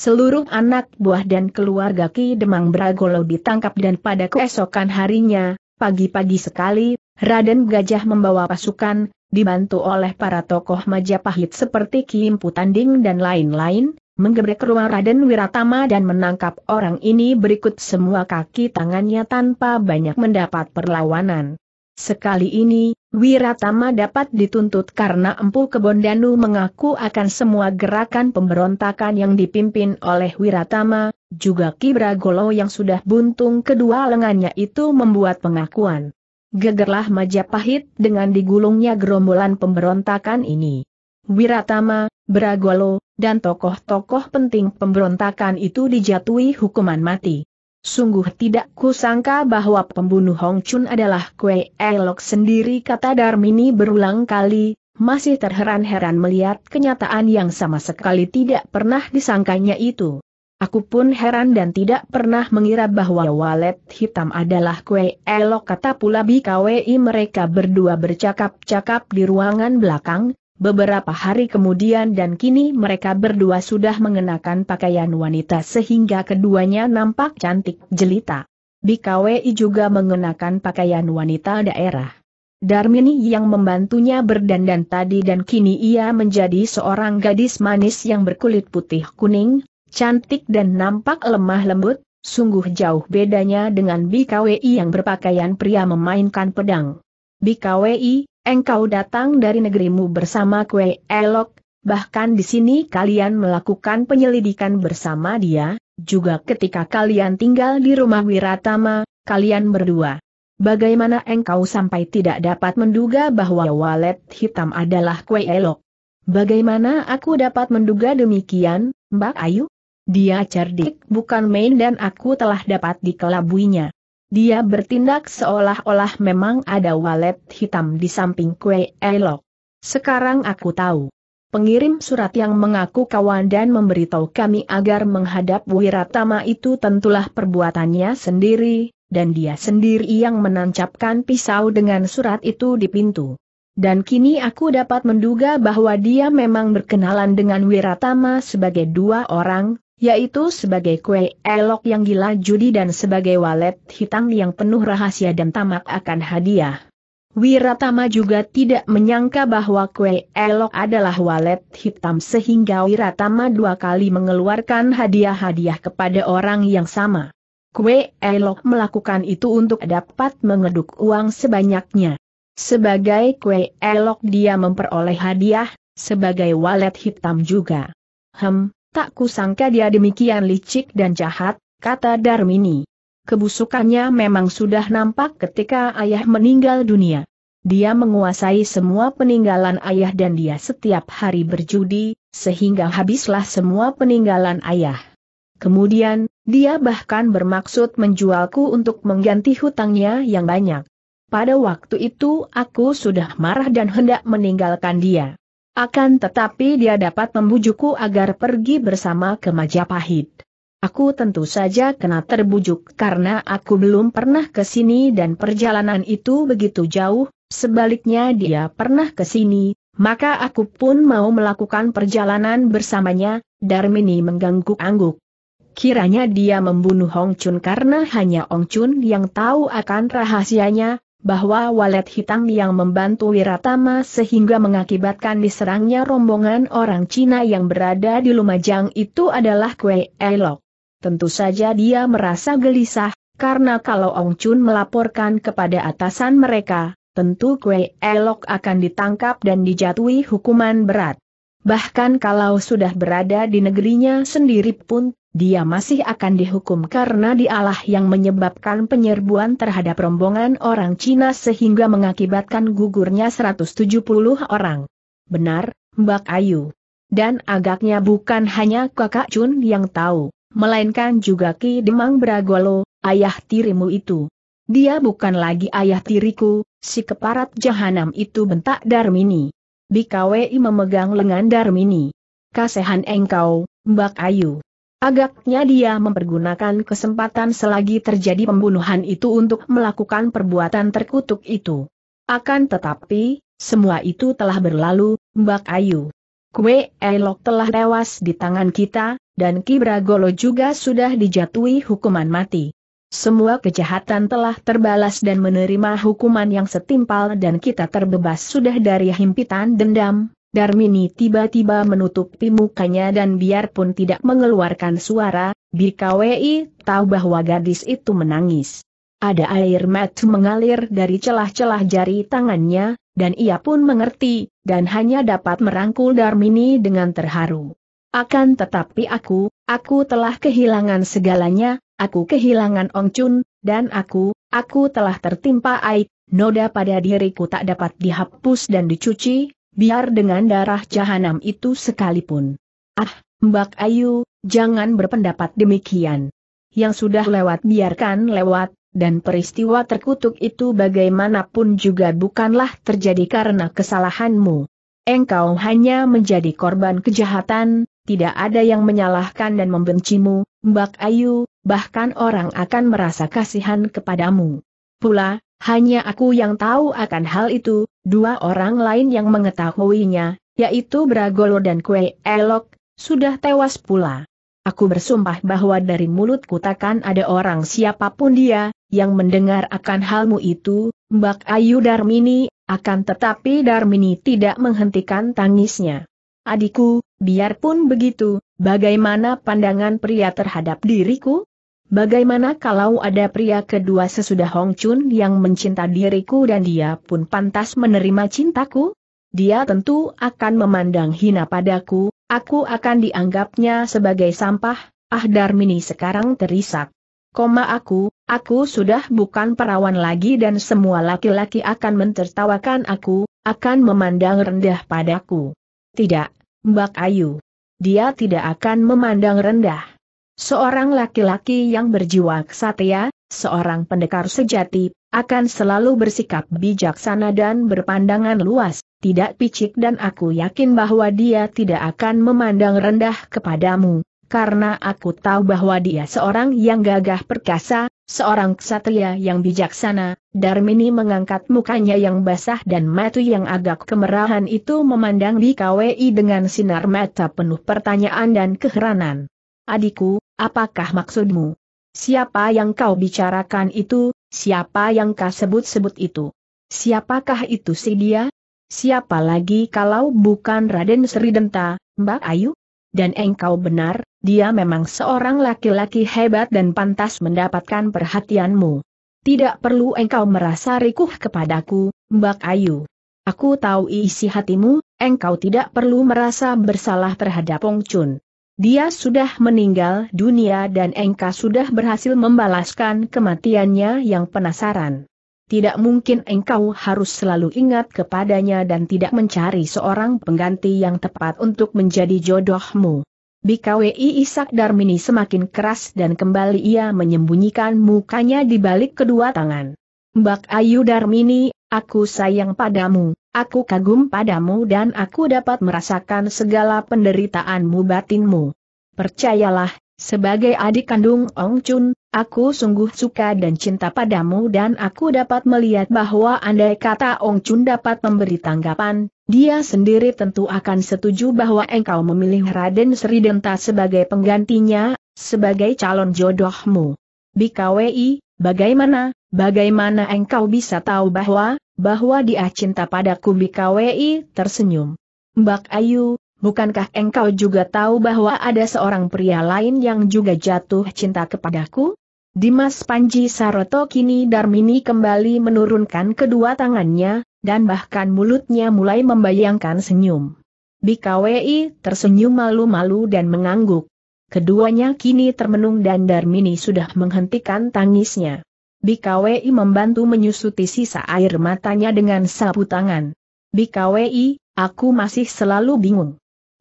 Seluruh anak buah dan keluarga Ki Demang Bragolo ditangkap dan pada keesokan harinya, pagi-pagi sekali, Raden Gajah membawa pasukan, dibantu oleh para tokoh Majapahit seperti Kim Tanding dan lain-lain, menggebrek rumah Raden Wiratama dan menangkap orang ini berikut semua kaki tangannya tanpa banyak mendapat perlawanan. Sekali ini, Wiratama dapat dituntut karena Empu Kebondanu mengaku akan semua gerakan pemberontakan yang dipimpin oleh Wiratama, juga Kibra Golo yang sudah buntung kedua lengannya itu membuat pengakuan. Gegerlah Majapahit dengan digulungnya gerombolan pemberontakan ini. Wiratama, Bragolo, dan tokoh-tokoh penting pemberontakan itu dijatuhi hukuman mati. Sungguh tidak kusangka bahwa pembunuh Hong Chun adalah Kue Elok sendiri kata Darmini berulang kali, masih terheran-heran melihat kenyataan yang sama sekali tidak pernah disangkanya itu. Aku pun heran dan tidak pernah mengira bahwa walet hitam adalah kue elok kata pula BKWI mereka berdua bercakap-cakap di ruangan belakang, beberapa hari kemudian dan kini mereka berdua sudah mengenakan pakaian wanita sehingga keduanya nampak cantik jelita. BKWI juga mengenakan pakaian wanita daerah. Darmini yang membantunya berdandan tadi dan kini ia menjadi seorang gadis manis yang berkulit putih kuning, cantik dan nampak lemah lembut, sungguh jauh bedanya dengan BKWI yang berpakaian pria memainkan pedang. BKWI, engkau datang dari negerimu bersama kue elok, bahkan di sini kalian melakukan penyelidikan bersama dia, juga ketika kalian tinggal di rumah Wiratama, kalian berdua. Bagaimana engkau sampai tidak dapat menduga bahwa walet hitam adalah kue elok? Bagaimana aku dapat menduga demikian, Mbak Ayu? Dia cerdik bukan main dan aku telah dapat dikelabuinya. Dia bertindak seolah-olah memang ada walet hitam di samping kue elok. Sekarang aku tahu. Pengirim surat yang mengaku kawan dan memberitahu kami agar menghadap Wiratama itu tentulah perbuatannya sendiri, dan dia sendiri yang menancapkan pisau dengan surat itu di pintu. Dan kini aku dapat menduga bahwa dia memang berkenalan dengan Wiratama sebagai dua orang, yaitu sebagai kue elok yang gila judi dan sebagai walet hitam yang penuh rahasia dan tamak akan hadiah. Wiratama juga tidak menyangka bahwa kue elok adalah walet hitam sehingga Wiratama dua kali mengeluarkan hadiah-hadiah kepada orang yang sama. Kue elok melakukan itu untuk dapat mengeduk uang sebanyaknya. Sebagai kue elok dia memperoleh hadiah, sebagai walet hitam juga. Hem, Tak kusangka dia demikian licik dan jahat, kata Darmini. Kebusukannya memang sudah nampak ketika ayah meninggal dunia. Dia menguasai semua peninggalan ayah dan dia setiap hari berjudi, sehingga habislah semua peninggalan ayah. Kemudian, dia bahkan bermaksud menjualku untuk mengganti hutangnya yang banyak. Pada waktu itu aku sudah marah dan hendak meninggalkan dia. Akan tetapi dia dapat membujukku agar pergi bersama ke Majapahit. Aku tentu saja kena terbujuk karena aku belum pernah ke sini dan perjalanan itu begitu jauh, sebaliknya dia pernah ke sini, maka aku pun mau melakukan perjalanan bersamanya, Darmini mengangguk-angguk. Kiranya dia membunuh Hong Chun karena hanya Hong Chun yang tahu akan rahasianya, bahwa walet hitam yang membantu Wiratama sehingga mengakibatkan diserangnya rombongan orang Cina yang berada di Lumajang itu adalah Kue Elok. Tentu saja dia merasa gelisah, karena kalau Ong Chun melaporkan kepada atasan mereka, tentu Kue Elok akan ditangkap dan dijatuhi hukuman berat. Bahkan kalau sudah berada di negerinya sendiri pun dia masih akan dihukum karena dialah yang menyebabkan penyerbuan terhadap rombongan orang Cina sehingga mengakibatkan gugurnya 170 orang. Benar, Mbak Ayu. Dan agaknya bukan hanya kakak Chun yang tahu, melainkan juga Ki Demang Bragolo, ayah tirimu itu. Dia bukan lagi ayah tiriku, si keparat jahanam itu bentak Darmini. Bikawi memegang lengan Darmini. Kasehan engkau, Mbak Ayu. Agaknya dia mempergunakan kesempatan selagi terjadi pembunuhan itu untuk melakukan perbuatan terkutuk itu. Akan tetapi, semua itu telah berlalu, Mbak Ayu. Kue Elok telah tewas di tangan kita, dan Ki Bragolo juga sudah dijatuhi hukuman mati. Semua kejahatan telah terbalas dan menerima hukuman yang setimpal dan kita terbebas sudah dari himpitan dendam, Darmini tiba-tiba menutupi mukanya dan biarpun tidak mengeluarkan suara, BKWI tahu bahwa gadis itu menangis. Ada air mata mengalir dari celah-celah jari tangannya, dan ia pun mengerti, dan hanya dapat merangkul Darmini dengan terharu. Akan tetapi aku, aku telah kehilangan segalanya, aku kehilangan Ong Chun, dan aku, aku telah tertimpa aib, noda pada diriku tak dapat dihapus dan dicuci, biar dengan darah jahanam itu sekalipun. Ah, Mbak Ayu, jangan berpendapat demikian. Yang sudah lewat biarkan lewat, dan peristiwa terkutuk itu bagaimanapun juga bukanlah terjadi karena kesalahanmu. Engkau hanya menjadi korban kejahatan, tidak ada yang menyalahkan dan membencimu, Mbak Ayu, bahkan orang akan merasa kasihan kepadamu. Pula, hanya aku yang tahu akan hal itu, dua orang lain yang mengetahuinya, yaitu Bragolo dan Kue Elok, sudah tewas pula. Aku bersumpah bahwa dari mulutku takkan ada orang siapapun dia, yang mendengar akan halmu itu, Mbak Ayu Darmini, akan tetapi Darmini tidak menghentikan tangisnya. Adikku, biarpun begitu, bagaimana pandangan pria terhadap diriku? Bagaimana kalau ada pria kedua sesudah Hong Chun yang mencinta diriku dan dia pun pantas menerima cintaku? Dia tentu akan memandang hina padaku, aku akan dianggapnya sebagai sampah, ah Darmini sekarang terisak. Koma aku, aku sudah bukan perawan lagi dan semua laki-laki akan mentertawakan aku, akan memandang rendah padaku. Tidak, Mbak Ayu. Dia tidak akan memandang rendah. Seorang laki-laki yang berjiwa kesatria, seorang pendekar sejati, akan selalu bersikap bijaksana dan berpandangan luas, tidak picik dan aku yakin bahwa dia tidak akan memandang rendah kepadamu, karena aku tahu bahwa dia seorang yang gagah perkasa, seorang kesatria yang bijaksana, Darmini mengangkat mukanya yang basah dan matu yang agak kemerahan itu memandang di dengan sinar mata penuh pertanyaan dan keheranan. Adikku, Apakah maksudmu? Siapa yang kau bicarakan itu, siapa yang kau sebut-sebut itu? Siapakah itu si dia? Siapa lagi kalau bukan Raden Denta, Mbak Ayu? Dan engkau benar, dia memang seorang laki-laki hebat dan pantas mendapatkan perhatianmu. Tidak perlu engkau merasa rikuh kepadaku, Mbak Ayu. Aku tahu isi hatimu, engkau tidak perlu merasa bersalah terhadap Pong Chun. Dia sudah meninggal dunia dan Engka sudah berhasil membalaskan kematiannya yang penasaran. Tidak mungkin engkau harus selalu ingat kepadanya dan tidak mencari seorang pengganti yang tepat untuk menjadi jodohmu. Bikawi Isak Darmini semakin keras dan kembali ia menyembunyikan mukanya di balik kedua tangan. Mbak Ayu Darmini, aku sayang padamu, Aku kagum padamu dan aku dapat merasakan segala penderitaanmu batinmu. Percayalah, sebagai adik kandung Ong Chun, aku sungguh suka dan cinta padamu dan aku dapat melihat bahwa andai kata Ong Chun dapat memberi tanggapan, dia sendiri tentu akan setuju bahwa engkau memilih Raden Sri Denta sebagai penggantinya, sebagai calon jodohmu. Bikawi, bagaimana, Bagaimana engkau bisa tahu bahwa, bahwa dia cinta padaku KWI tersenyum. Mbak Ayu, bukankah engkau juga tahu bahwa ada seorang pria lain yang juga jatuh cinta kepadaku? Dimas Panji Saroto kini Darmini kembali menurunkan kedua tangannya, dan bahkan mulutnya mulai membayangkan senyum. BKWI tersenyum malu-malu dan mengangguk. Keduanya kini termenung dan Darmini sudah menghentikan tangisnya. Bikawi membantu menyusuti sisa air matanya dengan sapu tangan. Bikawi, aku masih selalu bingung.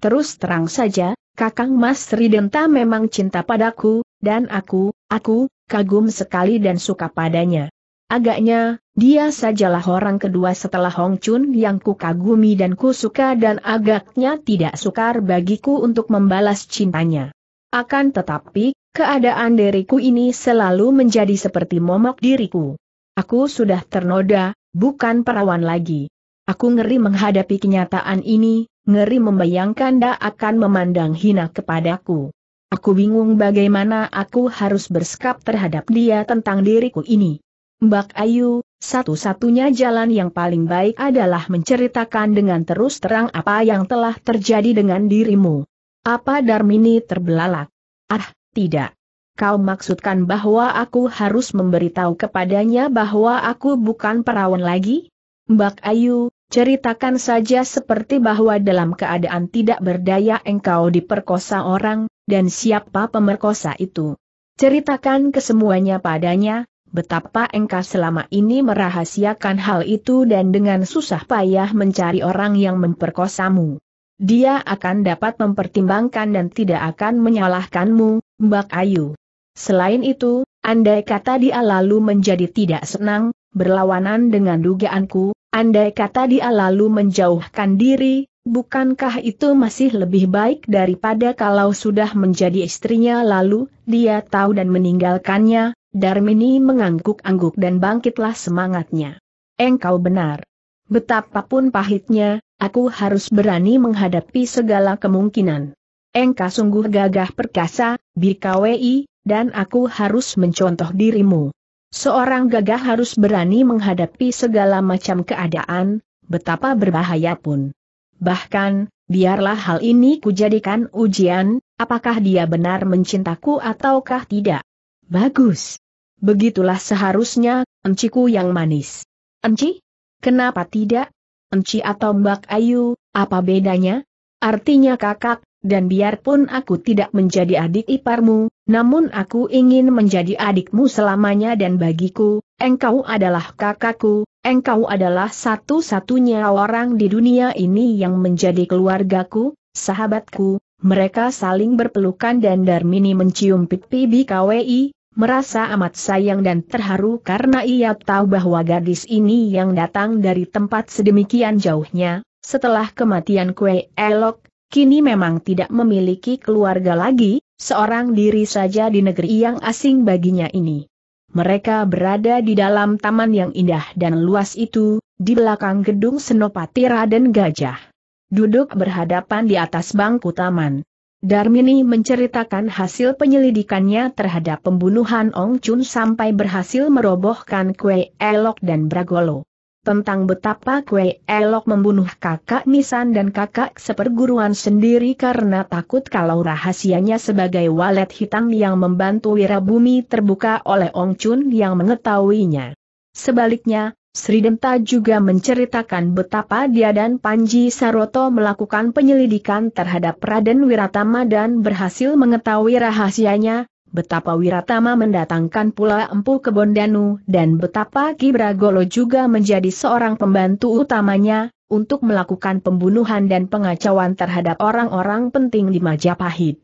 Terus terang saja, Kakang Mas Ridenta memang cinta padaku, dan aku, aku, kagum sekali dan suka padanya. Agaknya, dia sajalah orang kedua setelah Hong Chun yang ku kagumi dan kusuka dan agaknya tidak sukar bagiku untuk membalas cintanya. Akan tetapi, Keadaan diriku ini selalu menjadi seperti momok diriku. Aku sudah ternoda, bukan perawan lagi. Aku ngeri menghadapi kenyataan ini, ngeri membayangkan dia akan memandang hina kepadaku. Aku bingung bagaimana aku harus bersikap terhadap dia tentang diriku ini. Mbak Ayu, satu-satunya jalan yang paling baik adalah menceritakan dengan terus terang apa yang telah terjadi dengan dirimu. Apa Darmini terbelalak? Ah, tidak. Kau maksudkan bahwa aku harus memberitahu kepadanya bahwa aku bukan perawan lagi? Mbak Ayu, ceritakan saja seperti bahwa dalam keadaan tidak berdaya engkau diperkosa orang, dan siapa pemerkosa itu. Ceritakan kesemuanya padanya, betapa engkau selama ini merahasiakan hal itu dan dengan susah payah mencari orang yang memperkosamu. Dia akan dapat mempertimbangkan dan tidak akan menyalahkanmu, Mbak Ayu. Selain itu, andai kata dia lalu menjadi tidak senang, berlawanan dengan dugaanku, andai kata dia lalu menjauhkan diri, bukankah itu masih lebih baik daripada kalau sudah menjadi istrinya lalu, dia tahu dan meninggalkannya, Darmini mengangguk-angguk dan bangkitlah semangatnya. Engkau benar. Betapapun pahitnya, aku harus berani menghadapi segala kemungkinan engkau sungguh gagah perkasa, BKWI, dan aku harus mencontoh dirimu. Seorang gagah harus berani menghadapi segala macam keadaan, betapa berbahaya pun. Bahkan, biarlah hal ini kujadikan ujian, apakah dia benar mencintaku ataukah tidak. Bagus. Begitulah seharusnya, enciku yang manis. Enci? Kenapa tidak? Enci atau Mbak Ayu, apa bedanya? Artinya kakak, dan biarpun aku tidak menjadi adik iparmu, namun aku ingin menjadi adikmu selamanya dan bagiku, engkau adalah kakakku, engkau adalah satu-satunya orang di dunia ini yang menjadi keluargaku, sahabatku, mereka saling berpelukan dan Darmini mencium pipi BKWI, merasa amat sayang dan terharu karena ia tahu bahwa gadis ini yang datang dari tempat sedemikian jauhnya, setelah kematian Kue Elok, kini memang tidak memiliki keluarga lagi, seorang diri saja di negeri yang asing baginya ini. Mereka berada di dalam taman yang indah dan luas itu, di belakang gedung Senopati Raden Gajah. Duduk berhadapan di atas bangku taman. Darmini menceritakan hasil penyelidikannya terhadap pembunuhan Ong Chun sampai berhasil merobohkan kue elok dan bragolo tentang betapa Kue Elok membunuh kakak Nisan dan kakak seperguruan sendiri karena takut kalau rahasianya sebagai walet hitam yang membantu Wirabumi terbuka oleh Ong Chun yang mengetahuinya. Sebaliknya, Sri Denta juga menceritakan betapa dia dan Panji Saroto melakukan penyelidikan terhadap Raden Wiratama dan berhasil mengetahui rahasianya, betapa Wiratama mendatangkan pula Empu Kebondanu dan betapa Bragolo juga menjadi seorang pembantu utamanya, untuk melakukan pembunuhan dan pengacauan terhadap orang-orang penting di Majapahit.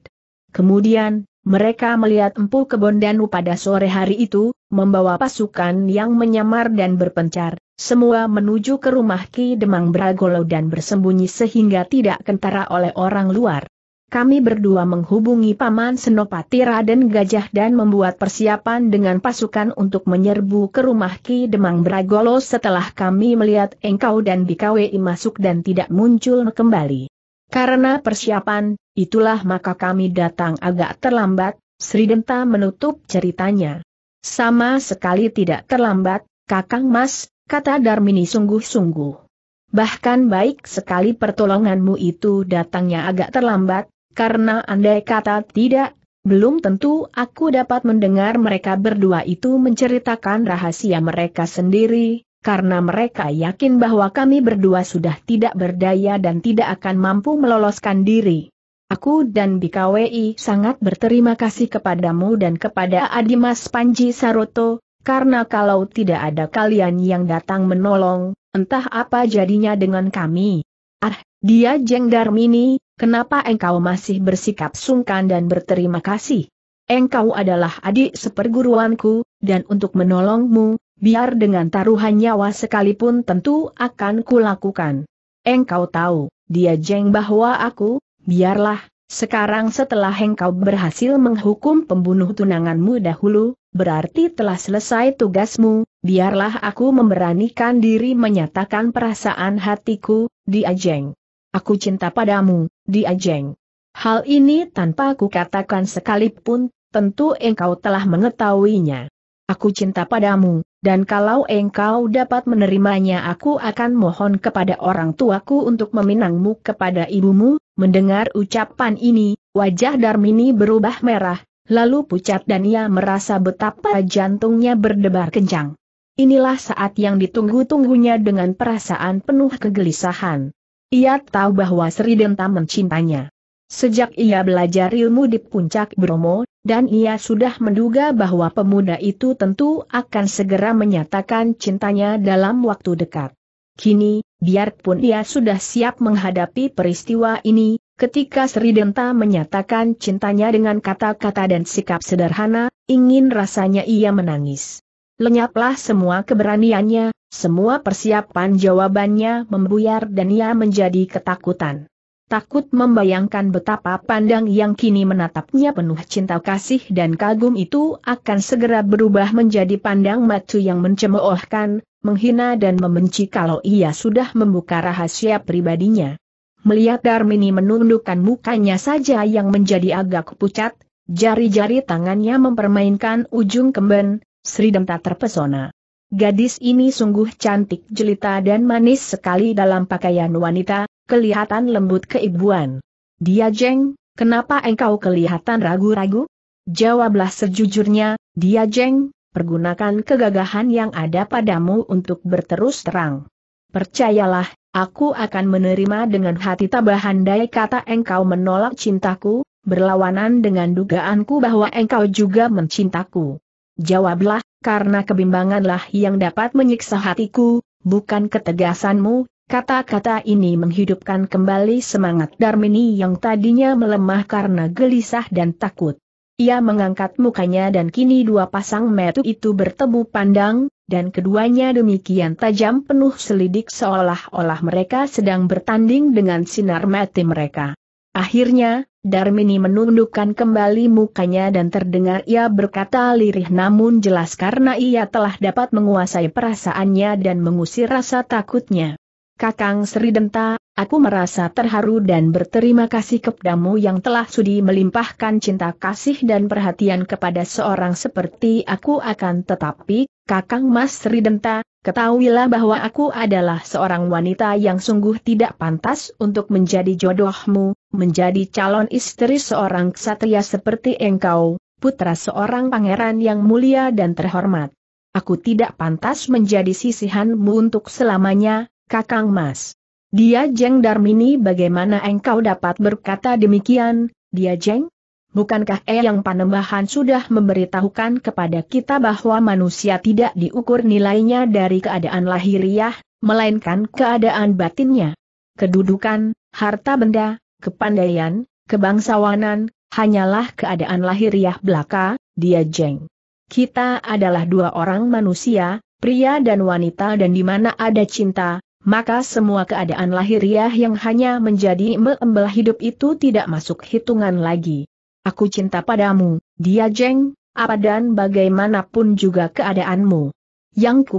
Kemudian, mereka melihat Empu Kebondanu pada sore hari itu, membawa pasukan yang menyamar dan berpencar, semua menuju ke rumah Ki Demang Bragolo dan bersembunyi sehingga tidak kentara oleh orang luar kami berdua menghubungi Paman Senopati Raden Gajah dan membuat persiapan dengan pasukan untuk menyerbu ke rumah Ki Demang Bragolo setelah kami melihat engkau dan Bikawi masuk dan tidak muncul kembali. Karena persiapan, itulah maka kami datang agak terlambat, Sri Denta menutup ceritanya. Sama sekali tidak terlambat, Kakang Mas, kata Darmini sungguh-sungguh. Bahkan baik sekali pertolonganmu itu datangnya agak terlambat, karena andai kata tidak, belum tentu aku dapat mendengar mereka berdua itu menceritakan rahasia mereka sendiri, karena mereka yakin bahwa kami berdua sudah tidak berdaya dan tidak akan mampu meloloskan diri. Aku dan BKWI sangat berterima kasih kepadamu dan kepada Adimas Panji Saroto, karena kalau tidak ada kalian yang datang menolong, entah apa jadinya dengan kami. Ah, dia Jeng Darmini, Kenapa engkau masih bersikap sungkan dan berterima kasih? Engkau adalah adik seperguruanku, dan untuk menolongmu, biar dengan taruhan nyawa sekalipun tentu akan kulakukan. Engkau tahu, dia jeng bahwa aku, biarlah, sekarang setelah engkau berhasil menghukum pembunuh tunanganmu dahulu, berarti telah selesai tugasmu, biarlah aku memberanikan diri menyatakan perasaan hatiku, dia jeng. Aku cinta padamu, dia jeng. Hal ini tanpa aku katakan sekalipun, tentu engkau telah mengetahuinya. Aku cinta padamu, dan kalau engkau dapat menerimanya aku akan mohon kepada orang tuaku untuk meminangmu kepada ibumu, mendengar ucapan ini, wajah Darmini berubah merah, lalu pucat dan ia merasa betapa jantungnya berdebar kencang. Inilah saat yang ditunggu-tunggunya dengan perasaan penuh kegelisahan. Ia tahu bahwa Sri Denta mencintainya. Sejak ia belajar ilmu di puncak Bromo, dan ia sudah menduga bahwa pemuda itu tentu akan segera menyatakan cintanya dalam waktu dekat. Kini, biarpun ia sudah siap menghadapi peristiwa ini, ketika Sri Denta menyatakan cintanya dengan kata-kata dan sikap sederhana, ingin rasanya ia menangis. Lenyaplah semua keberaniannya, semua persiapan jawabannya membuyar dan ia menjadi ketakutan. Takut membayangkan betapa pandang yang kini menatapnya penuh cinta kasih dan kagum itu akan segera berubah menjadi pandang matu yang mencemoohkan, menghina dan membenci kalau ia sudah membuka rahasia pribadinya. Melihat Darmini menundukkan mukanya saja yang menjadi agak pucat, jari-jari tangannya mempermainkan ujung kemben, Sri Demta terpesona. Gadis ini sungguh cantik jelita dan manis sekali dalam pakaian wanita, kelihatan lembut keibuan. Dia jeng, kenapa engkau kelihatan ragu-ragu? Jawablah sejujurnya, dia jeng, pergunakan kegagahan yang ada padamu untuk berterus terang. Percayalah, aku akan menerima dengan hati tabahan daya kata engkau menolak cintaku, berlawanan dengan dugaanku bahwa engkau juga mencintaku. Jawablah, karena kebimbanganlah yang dapat menyiksa hatiku, bukan ketegasanmu, Kata-kata ini menghidupkan kembali semangat Darmini yang tadinya melemah karena gelisah dan takut. Ia mengangkat mukanya dan kini dua pasang metu itu bertemu pandang, dan keduanya demikian tajam penuh selidik seolah-olah mereka sedang bertanding dengan sinar mati mereka. Akhirnya, Darmini menundukkan kembali mukanya dan terdengar ia berkata lirih namun jelas karena ia telah dapat menguasai perasaannya dan mengusir rasa takutnya. Kakang Sri Denta, aku merasa terharu dan berterima kasih kepadamu yang telah sudi melimpahkan cinta kasih dan perhatian kepada seorang seperti aku akan tetapi, Kakang Mas Sri Denta, Ketahuilah bahwa aku adalah seorang wanita yang sungguh tidak pantas untuk menjadi jodohmu, menjadi calon istri seorang ksatria seperti engkau, putra seorang pangeran yang mulia dan terhormat. Aku tidak pantas menjadi sisihanmu untuk selamanya, Kakang Mas. Dia Jeng Darmini bagaimana engkau dapat berkata demikian, dia Jeng? Bukankah Eyang Panembahan sudah memberitahukan kepada kita bahwa manusia tidak diukur nilainya dari keadaan lahiriah, melainkan keadaan batinnya? Kedudukan, harta benda, kepandaian, kebangsawanan, hanyalah keadaan lahiriah belaka, dia jeng. Kita adalah dua orang manusia, pria dan wanita dan di mana ada cinta, maka semua keadaan lahiriah yang hanya menjadi embel hidup itu tidak masuk hitungan lagi. Aku cinta padamu, dia jeng, apa dan bagaimanapun juga keadaanmu. Yang ku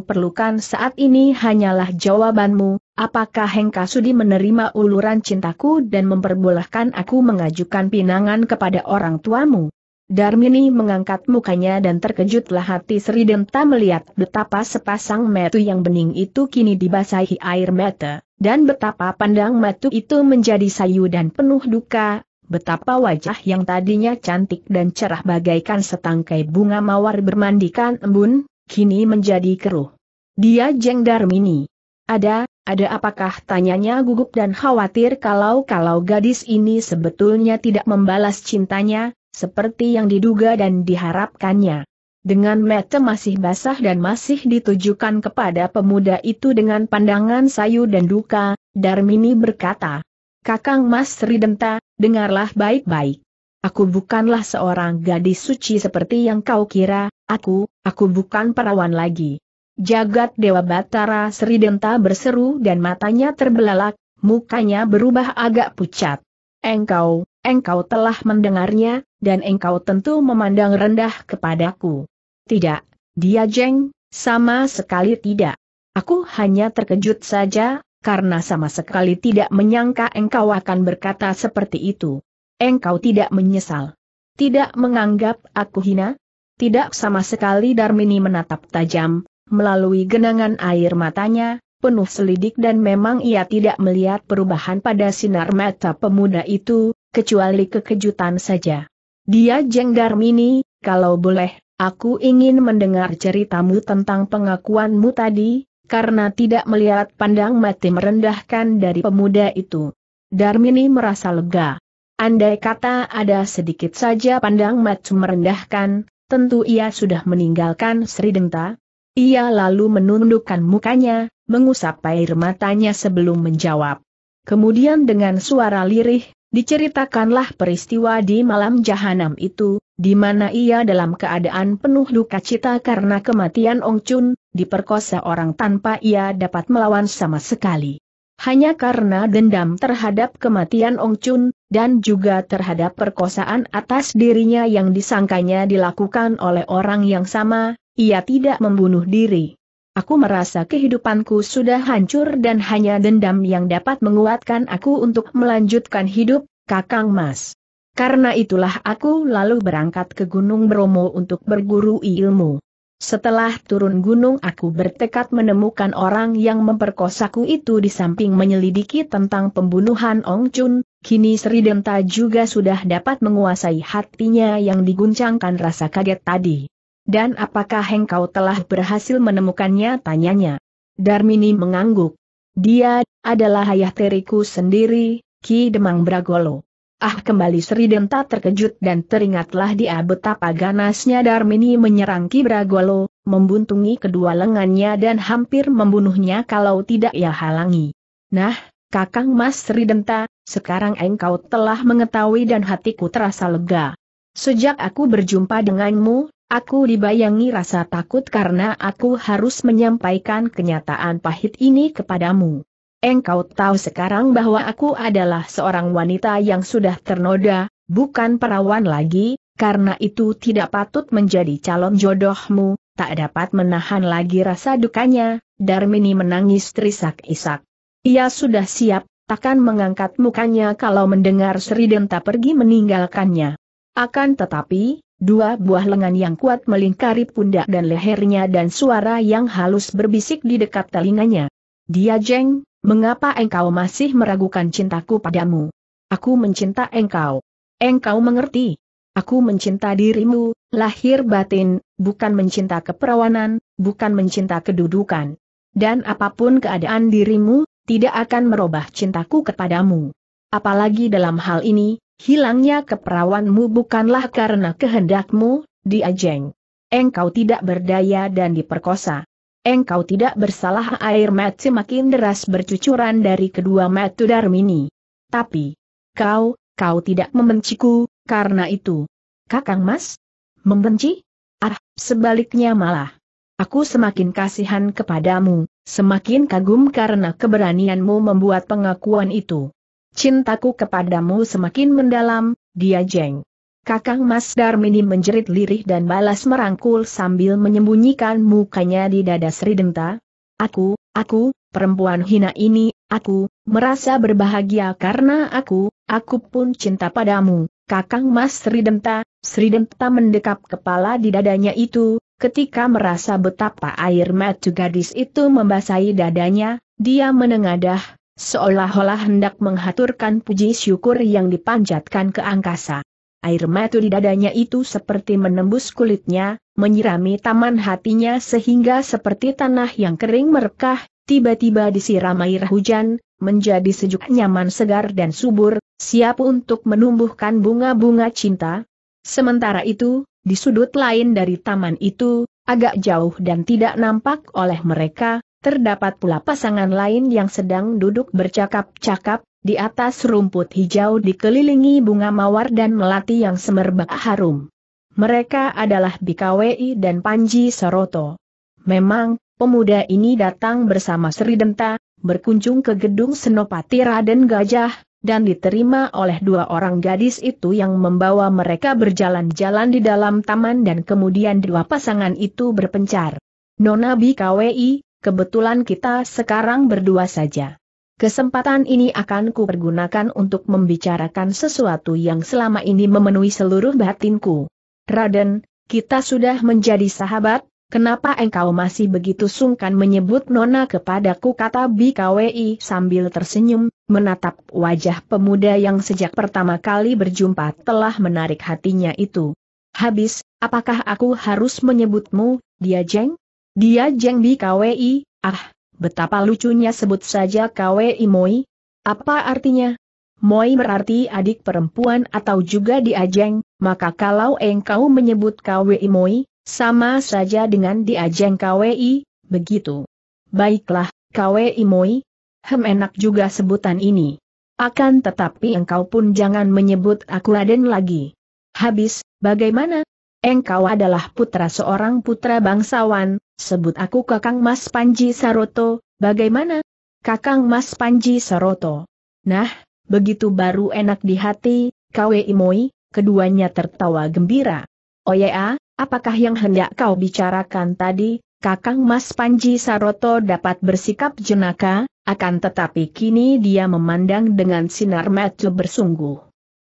saat ini hanyalah jawabanmu, apakah Hengka Sudi menerima uluran cintaku dan memperbolehkan aku mengajukan pinangan kepada orang tuamu? Darmini mengangkat mukanya dan terkejutlah hati Sri Denta melihat betapa sepasang metu yang bening itu kini dibasahi air mata, dan betapa pandang metu itu menjadi sayu dan penuh duka, Betapa wajah yang tadinya cantik dan cerah bagaikan setangkai bunga mawar bermandikan embun, kini menjadi keruh. Dia Jeng Darmini. Ada, ada apakah tanyanya gugup dan khawatir kalau-kalau gadis ini sebetulnya tidak membalas cintanya, seperti yang diduga dan diharapkannya. Dengan mata masih basah dan masih ditujukan kepada pemuda itu dengan pandangan sayu dan duka, Darmini berkata, Kakang Mas Sridenta, dengarlah baik-baik. Aku bukanlah seorang gadis suci seperti yang kau kira, aku, aku bukan perawan lagi. Jagat Dewa Batara Sridenta berseru dan matanya terbelalak, mukanya berubah agak pucat. Engkau, engkau telah mendengarnya, dan engkau tentu memandang rendah kepadaku. Tidak, dia jeng, sama sekali tidak. Aku hanya terkejut saja, karena sama sekali tidak menyangka engkau akan berkata seperti itu. Engkau tidak menyesal. Tidak menganggap aku hina? Tidak sama sekali Darmini menatap tajam, melalui genangan air matanya, penuh selidik dan memang ia tidak melihat perubahan pada sinar mata pemuda itu, kecuali kekejutan saja. Dia jeng Darmini, kalau boleh, aku ingin mendengar ceritamu tentang pengakuanmu tadi, karena tidak melihat pandang mati merendahkan dari pemuda itu. Darmini merasa lega. Andai kata ada sedikit saja pandang mati merendahkan, tentu ia sudah meninggalkan Sri Denta. Ia lalu menundukkan mukanya, mengusap air matanya sebelum menjawab. Kemudian dengan suara lirih, diceritakanlah peristiwa di malam jahanam itu, di mana ia dalam keadaan penuh duka cita karena kematian Ong Chun, diperkosa orang tanpa ia dapat melawan sama sekali. Hanya karena dendam terhadap kematian Ong Chun, dan juga terhadap perkosaan atas dirinya yang disangkanya dilakukan oleh orang yang sama, ia tidak membunuh diri. Aku merasa kehidupanku sudah hancur dan hanya dendam yang dapat menguatkan aku untuk melanjutkan hidup, Kakang Mas. Karena itulah aku lalu berangkat ke Gunung Bromo untuk berguru ilmu. Setelah turun gunung aku bertekad menemukan orang yang memperkosaku itu di samping menyelidiki tentang pembunuhan Ong Chun, kini Denta juga sudah dapat menguasai hatinya yang diguncangkan rasa kaget tadi. Dan apakah engkau telah berhasil menemukannya tanyanya. Darmini mengangguk. Dia adalah ayah teriku sendiri, Ki Demang Bragolo. Ah kembali Sri Denta terkejut dan teringatlah dia betapa ganasnya Darmini menyerang Kibragolo, membuntungi kedua lengannya dan hampir membunuhnya kalau tidak ia halangi. Nah, Kakang Mas Sri Denta, sekarang engkau telah mengetahui dan hatiku terasa lega. Sejak aku berjumpa denganmu, aku dibayangi rasa takut karena aku harus menyampaikan kenyataan pahit ini kepadamu engkau tahu sekarang bahwa aku adalah seorang wanita yang sudah ternoda, bukan perawan lagi, karena itu tidak patut menjadi calon jodohmu, tak dapat menahan lagi rasa dukanya, Darmini menangis terisak-isak. Ia sudah siap, takkan mengangkat mukanya kalau mendengar Sri Denta pergi meninggalkannya. Akan tetapi, dua buah lengan yang kuat melingkari pundak dan lehernya dan suara yang halus berbisik di dekat telinganya. Dia jeng, Mengapa engkau masih meragukan cintaku padamu? Aku mencinta engkau. Engkau mengerti? Aku mencinta dirimu, lahir batin, bukan mencinta keperawanan, bukan mencinta kedudukan. Dan apapun keadaan dirimu, tidak akan merubah cintaku kepadamu. Apalagi dalam hal ini, hilangnya keperawanmu bukanlah karena kehendakmu, diajeng. Engkau tidak berdaya dan diperkosa. Engkau tidak bersalah air mati makin deras bercucuran dari kedua metu Darmini. Tapi, kau, kau tidak membenciku, karena itu. Kakang Mas? Membenci? Ah, sebaliknya malah. Aku semakin kasihan kepadamu, semakin kagum karena keberanianmu membuat pengakuan itu. Cintaku kepadamu semakin mendalam, dia jeng. Kakang Mas Darmini menjerit lirih dan balas merangkul sambil menyembunyikan mukanya di dada Sri Denta. Aku, aku, perempuan hina ini, aku, merasa berbahagia karena aku, aku pun cinta padamu, Kakang Mas Sri Denta. Sri Denta mendekap kepala di dadanya itu, ketika merasa betapa air mata gadis itu membasahi dadanya, dia menengadah, seolah-olah hendak menghaturkan puji syukur yang dipanjatkan ke angkasa air mata di dadanya itu seperti menembus kulitnya, menyirami taman hatinya sehingga seperti tanah yang kering merekah, tiba-tiba disiram air hujan, menjadi sejuk nyaman segar dan subur, siap untuk menumbuhkan bunga-bunga cinta. Sementara itu, di sudut lain dari taman itu, agak jauh dan tidak nampak oleh mereka, terdapat pula pasangan lain yang sedang duduk bercakap-cakap, di atas rumput hijau dikelilingi bunga mawar dan melati yang semerbak harum. Mereka adalah Bikawi dan Panji Soroto. Memang, pemuda ini datang bersama Sri Denta, berkunjung ke gedung Senopati Raden Gajah, dan diterima oleh dua orang gadis itu yang membawa mereka berjalan-jalan di dalam taman dan kemudian dua pasangan itu berpencar. Nona Bikawi, kebetulan kita sekarang berdua saja. Kesempatan ini akan kupergunakan untuk membicarakan sesuatu yang selama ini memenuhi seluruh batinku. Raden, kita sudah menjadi sahabat, kenapa engkau masih begitu sungkan menyebut nona kepadaku kata BKWI sambil tersenyum, menatap wajah pemuda yang sejak pertama kali berjumpa telah menarik hatinya itu. Habis, apakah aku harus menyebutmu, dia jeng? Dia jeng BKWI, ah, Betapa lucunya sebut saja kwe Moi. Apa artinya? Moi berarti adik perempuan atau juga diajeng, maka kalau engkau menyebut kwe Moi, sama saja dengan diajeng i, begitu. Baiklah, kwe Moi. Hem enak juga sebutan ini. Akan tetapi engkau pun jangan menyebut aku Raden lagi. Habis, bagaimana? engkau adalah putra seorang putra bangsawan, sebut aku Kakang Mas Panji Saroto, bagaimana? Kakang Mas Panji Saroto. Nah, begitu baru enak di hati, Kwe Imoi, keduanya tertawa gembira. Oya, apakah yang hendak kau bicarakan tadi, Kakang Mas Panji Saroto dapat bersikap jenaka, akan tetapi kini dia memandang dengan sinar mata bersungguh.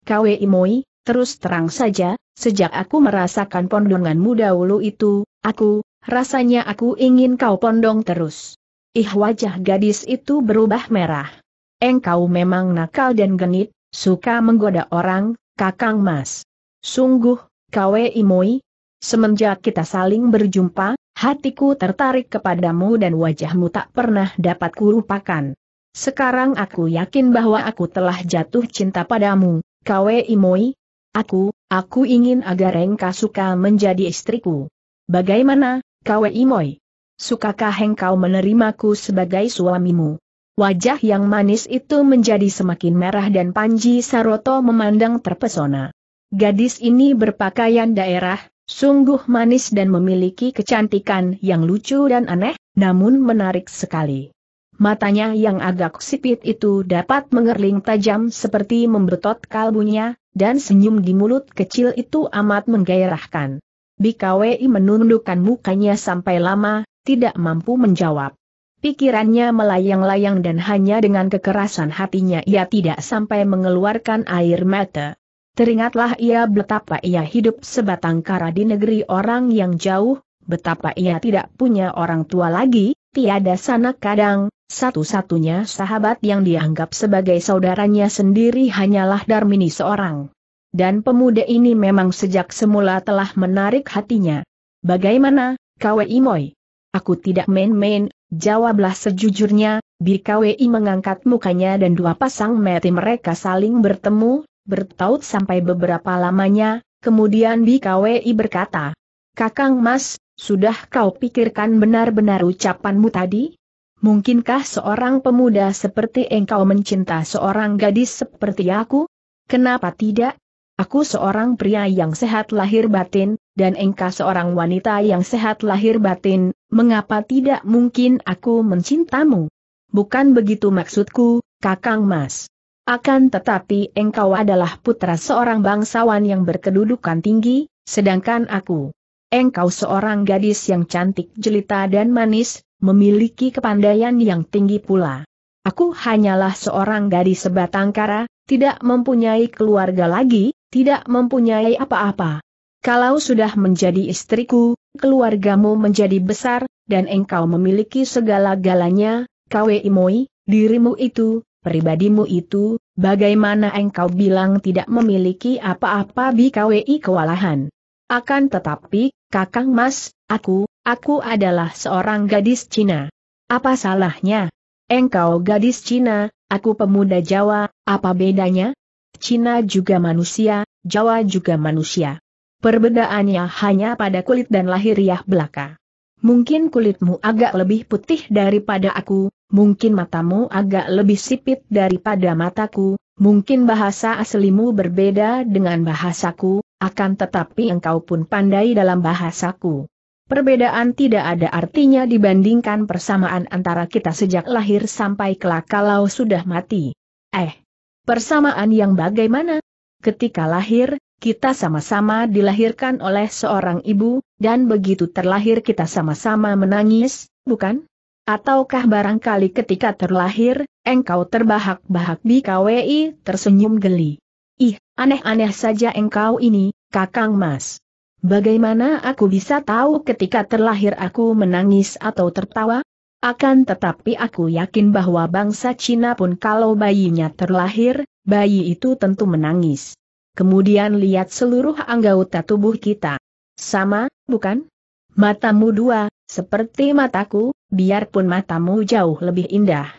Kwe Imoi, Terus terang saja, sejak aku merasakan pondonganmu dahulu itu, aku, rasanya aku ingin kau pondong terus. Ih wajah gadis itu berubah merah. Engkau memang nakal dan genit, suka menggoda orang, kakang mas. Sungguh, kawe imoi. Semenjak kita saling berjumpa, hatiku tertarik kepadamu dan wajahmu tak pernah dapat kurupakan. Sekarang aku yakin bahwa aku telah jatuh cinta padamu, kawe imoi, Aku, aku ingin agar Engkau suka menjadi istriku. Bagaimana, Kwe Imoy? Sukakah engkau menerimaku sebagai suamimu? Wajah yang manis itu menjadi semakin merah dan Panji Saroto memandang terpesona. Gadis ini berpakaian daerah, sungguh manis dan memiliki kecantikan yang lucu dan aneh, namun menarik sekali matanya yang agak sipit itu dapat mengerling tajam seperti membetot kalbunya, dan senyum di mulut kecil itu amat menggairahkan. Bikawei menundukkan mukanya sampai lama, tidak mampu menjawab. Pikirannya melayang-layang dan hanya dengan kekerasan hatinya ia tidak sampai mengeluarkan air mata. Teringatlah ia betapa ia hidup sebatang kara di negeri orang yang jauh, betapa ia tidak punya orang tua lagi, tiada sanak kadang, satu-satunya sahabat yang dianggap sebagai saudaranya sendiri hanyalah Darmini seorang. Dan pemuda ini memang sejak semula telah menarik hatinya. Bagaimana, Kwe Imoy? Aku tidak main-main, jawablah sejujurnya, BKWI mengangkat mukanya dan dua pasang mata mereka saling bertemu, bertaut sampai beberapa lamanya, kemudian BKWI berkata, Kakang Mas, sudah kau pikirkan benar-benar ucapanmu tadi? Mungkinkah seorang pemuda seperti engkau mencinta seorang gadis seperti aku? Kenapa tidak? Aku seorang pria yang sehat lahir batin, dan engkau seorang wanita yang sehat lahir batin, mengapa tidak mungkin aku mencintamu? Bukan begitu maksudku, Kakang Mas. Akan tetapi engkau adalah putra seorang bangsawan yang berkedudukan tinggi, sedangkan aku Engkau seorang gadis yang cantik jelita dan manis, memiliki kepandaian yang tinggi pula. Aku hanyalah seorang gadis sebatang kara, tidak mempunyai keluarga lagi, tidak mempunyai apa-apa. Kalau sudah menjadi istriku, keluargamu menjadi besar, dan engkau memiliki segala-galanya, Kwe Imoi, dirimu itu, pribadimu itu, bagaimana engkau bilang tidak memiliki apa-apa kwi kewalahan. Akan tetapi, Kakang Mas, aku, aku adalah seorang gadis Cina. Apa salahnya? Engkau gadis Cina, aku pemuda Jawa, apa bedanya? Cina juga manusia, Jawa juga manusia. Perbedaannya hanya pada kulit dan lahiriah belaka. Mungkin kulitmu agak lebih putih daripada aku, mungkin matamu agak lebih sipit daripada mataku, mungkin bahasa aslimu berbeda dengan bahasaku, akan tetapi engkau pun pandai dalam bahasaku. Perbedaan tidak ada artinya dibandingkan persamaan antara kita sejak lahir sampai kelak kalau sudah mati. Eh, persamaan yang bagaimana? Ketika lahir, kita sama-sama dilahirkan oleh seorang ibu, dan begitu terlahir kita sama-sama menangis, bukan? Ataukah barangkali ketika terlahir, engkau terbahak-bahak di KWI tersenyum geli? Ih, aneh-aneh saja engkau ini, kakang mas. Bagaimana aku bisa tahu ketika terlahir aku menangis atau tertawa? Akan tetapi aku yakin bahwa bangsa Cina pun kalau bayinya terlahir, bayi itu tentu menangis. Kemudian lihat seluruh anggota tubuh kita. Sama, bukan? Matamu dua, seperti mataku, biarpun matamu jauh lebih indah.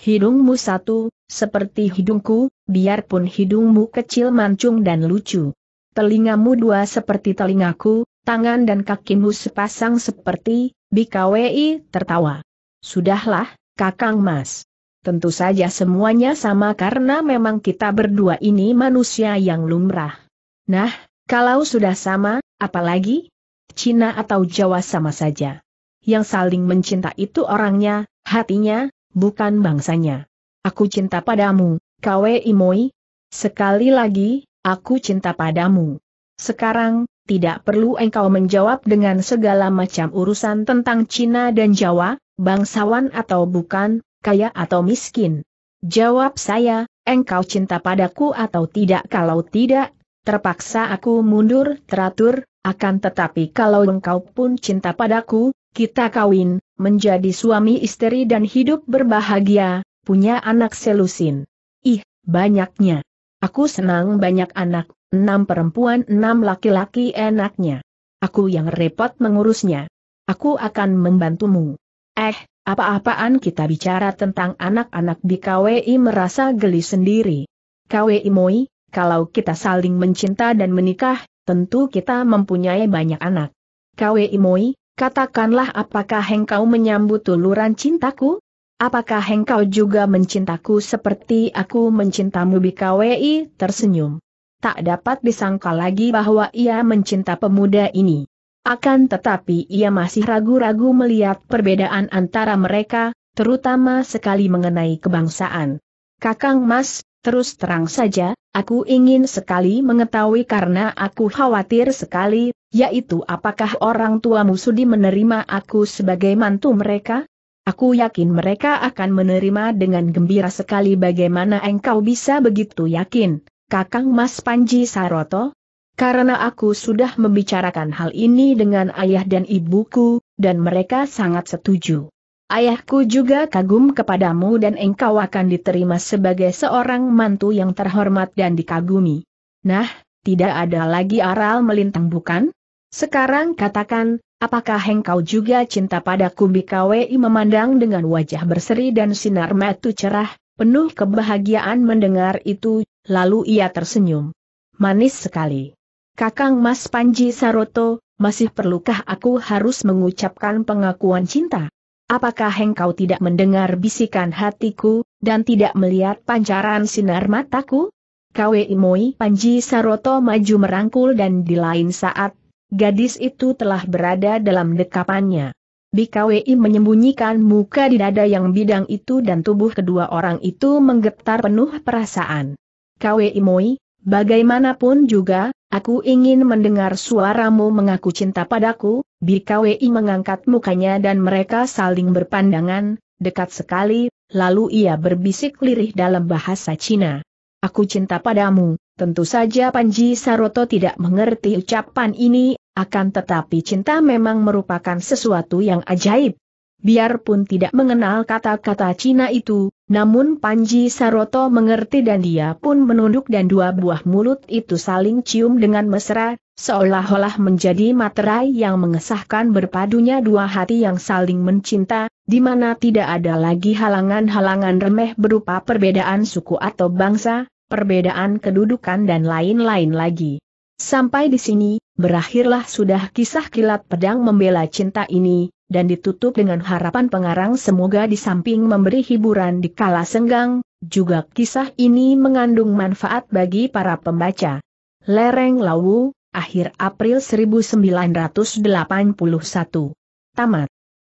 Hidungmu satu, seperti hidungku, biarpun hidungmu kecil mancung dan lucu. Telingamu dua seperti telingaku, tangan dan kakimu sepasang seperti, BKWI tertawa. Sudahlah, kakang mas. Tentu saja semuanya sama karena memang kita berdua ini manusia yang lumrah. Nah, kalau sudah sama, apalagi? Cina atau Jawa sama saja. Yang saling mencinta itu orangnya, hatinya, bukan bangsanya. Aku cinta padamu, Kwe Imoi. Sekali lagi, aku cinta padamu. Sekarang, tidak perlu engkau menjawab dengan segala macam urusan tentang Cina dan Jawa, bangsawan atau bukan, kaya atau miskin. Jawab saya, engkau cinta padaku atau tidak kalau tidak, terpaksa aku mundur teratur, akan tetapi kalau engkau pun cinta padaku, kita kawin, menjadi suami istri dan hidup berbahagia, punya anak selusin. Ih, banyaknya. Aku senang banyak anak, enam perempuan enam laki-laki enaknya. Aku yang repot mengurusnya. Aku akan membantumu. Eh, apa-apaan kita bicara tentang anak-anak di KWI merasa geli sendiri. KWI Moi, kalau kita saling mencinta dan menikah, tentu kita mempunyai banyak anak. KWI Moi, Katakanlah apakah hengkau menyambut tuluran cintaku? Apakah hengkau juga mencintaku seperti aku mencintamu BKWI tersenyum? Tak dapat disangka lagi bahwa ia mencinta pemuda ini. Akan tetapi ia masih ragu-ragu melihat perbedaan antara mereka, terutama sekali mengenai kebangsaan. Kakang Mas, terus terang saja, Aku ingin sekali mengetahui karena aku khawatir sekali, yaitu apakah orang tuamu sudi menerima aku sebagai mantu mereka? Aku yakin mereka akan menerima dengan gembira sekali bagaimana engkau bisa begitu yakin, Kakang Mas Panji Saroto? Karena aku sudah membicarakan hal ini dengan ayah dan ibuku, dan mereka sangat setuju. Ayahku juga kagum kepadamu dan engkau akan diterima sebagai seorang mantu yang terhormat dan dikagumi. Nah, tidak ada lagi aral melintang bukan? Sekarang katakan, apakah engkau juga cinta pada padaku KWI memandang dengan wajah berseri dan sinar mata cerah, penuh kebahagiaan mendengar itu, lalu ia tersenyum. Manis sekali. Kakang Mas Panji Saroto, masih perlukah aku harus mengucapkan pengakuan cinta? Apakah engkau tidak mendengar bisikan hatiku, dan tidak melihat pancaran sinar mataku? Kwe Imoi Panji Saroto maju merangkul dan di lain saat, gadis itu telah berada dalam dekapannya. Bikawi menyembunyikan muka di dada yang bidang itu dan tubuh kedua orang itu menggetar penuh perasaan. Kwe Imoi, Bagaimanapun juga, aku ingin mendengar suaramu mengaku cinta padaku, BKWI mengangkat mukanya dan mereka saling berpandangan, dekat sekali, lalu ia berbisik lirih dalam bahasa Cina. Aku cinta padamu, tentu saja Panji Saroto tidak mengerti ucapan ini, akan tetapi cinta memang merupakan sesuatu yang ajaib. Biarpun tidak mengenal kata-kata Cina itu, namun Panji Saroto mengerti dan dia pun menunduk dan dua buah mulut itu saling cium dengan mesra, seolah-olah menjadi materai yang mengesahkan berpadunya dua hati yang saling mencinta, di mana tidak ada lagi halangan-halangan remeh berupa perbedaan suku atau bangsa, perbedaan kedudukan dan lain-lain lagi. Sampai di sini, berakhirlah sudah kisah kilat pedang membela cinta ini, dan ditutup dengan harapan pengarang semoga di samping memberi hiburan di kala senggang, juga kisah ini mengandung manfaat bagi para pembaca. Lereng Lawu, akhir April 1981. Tamat.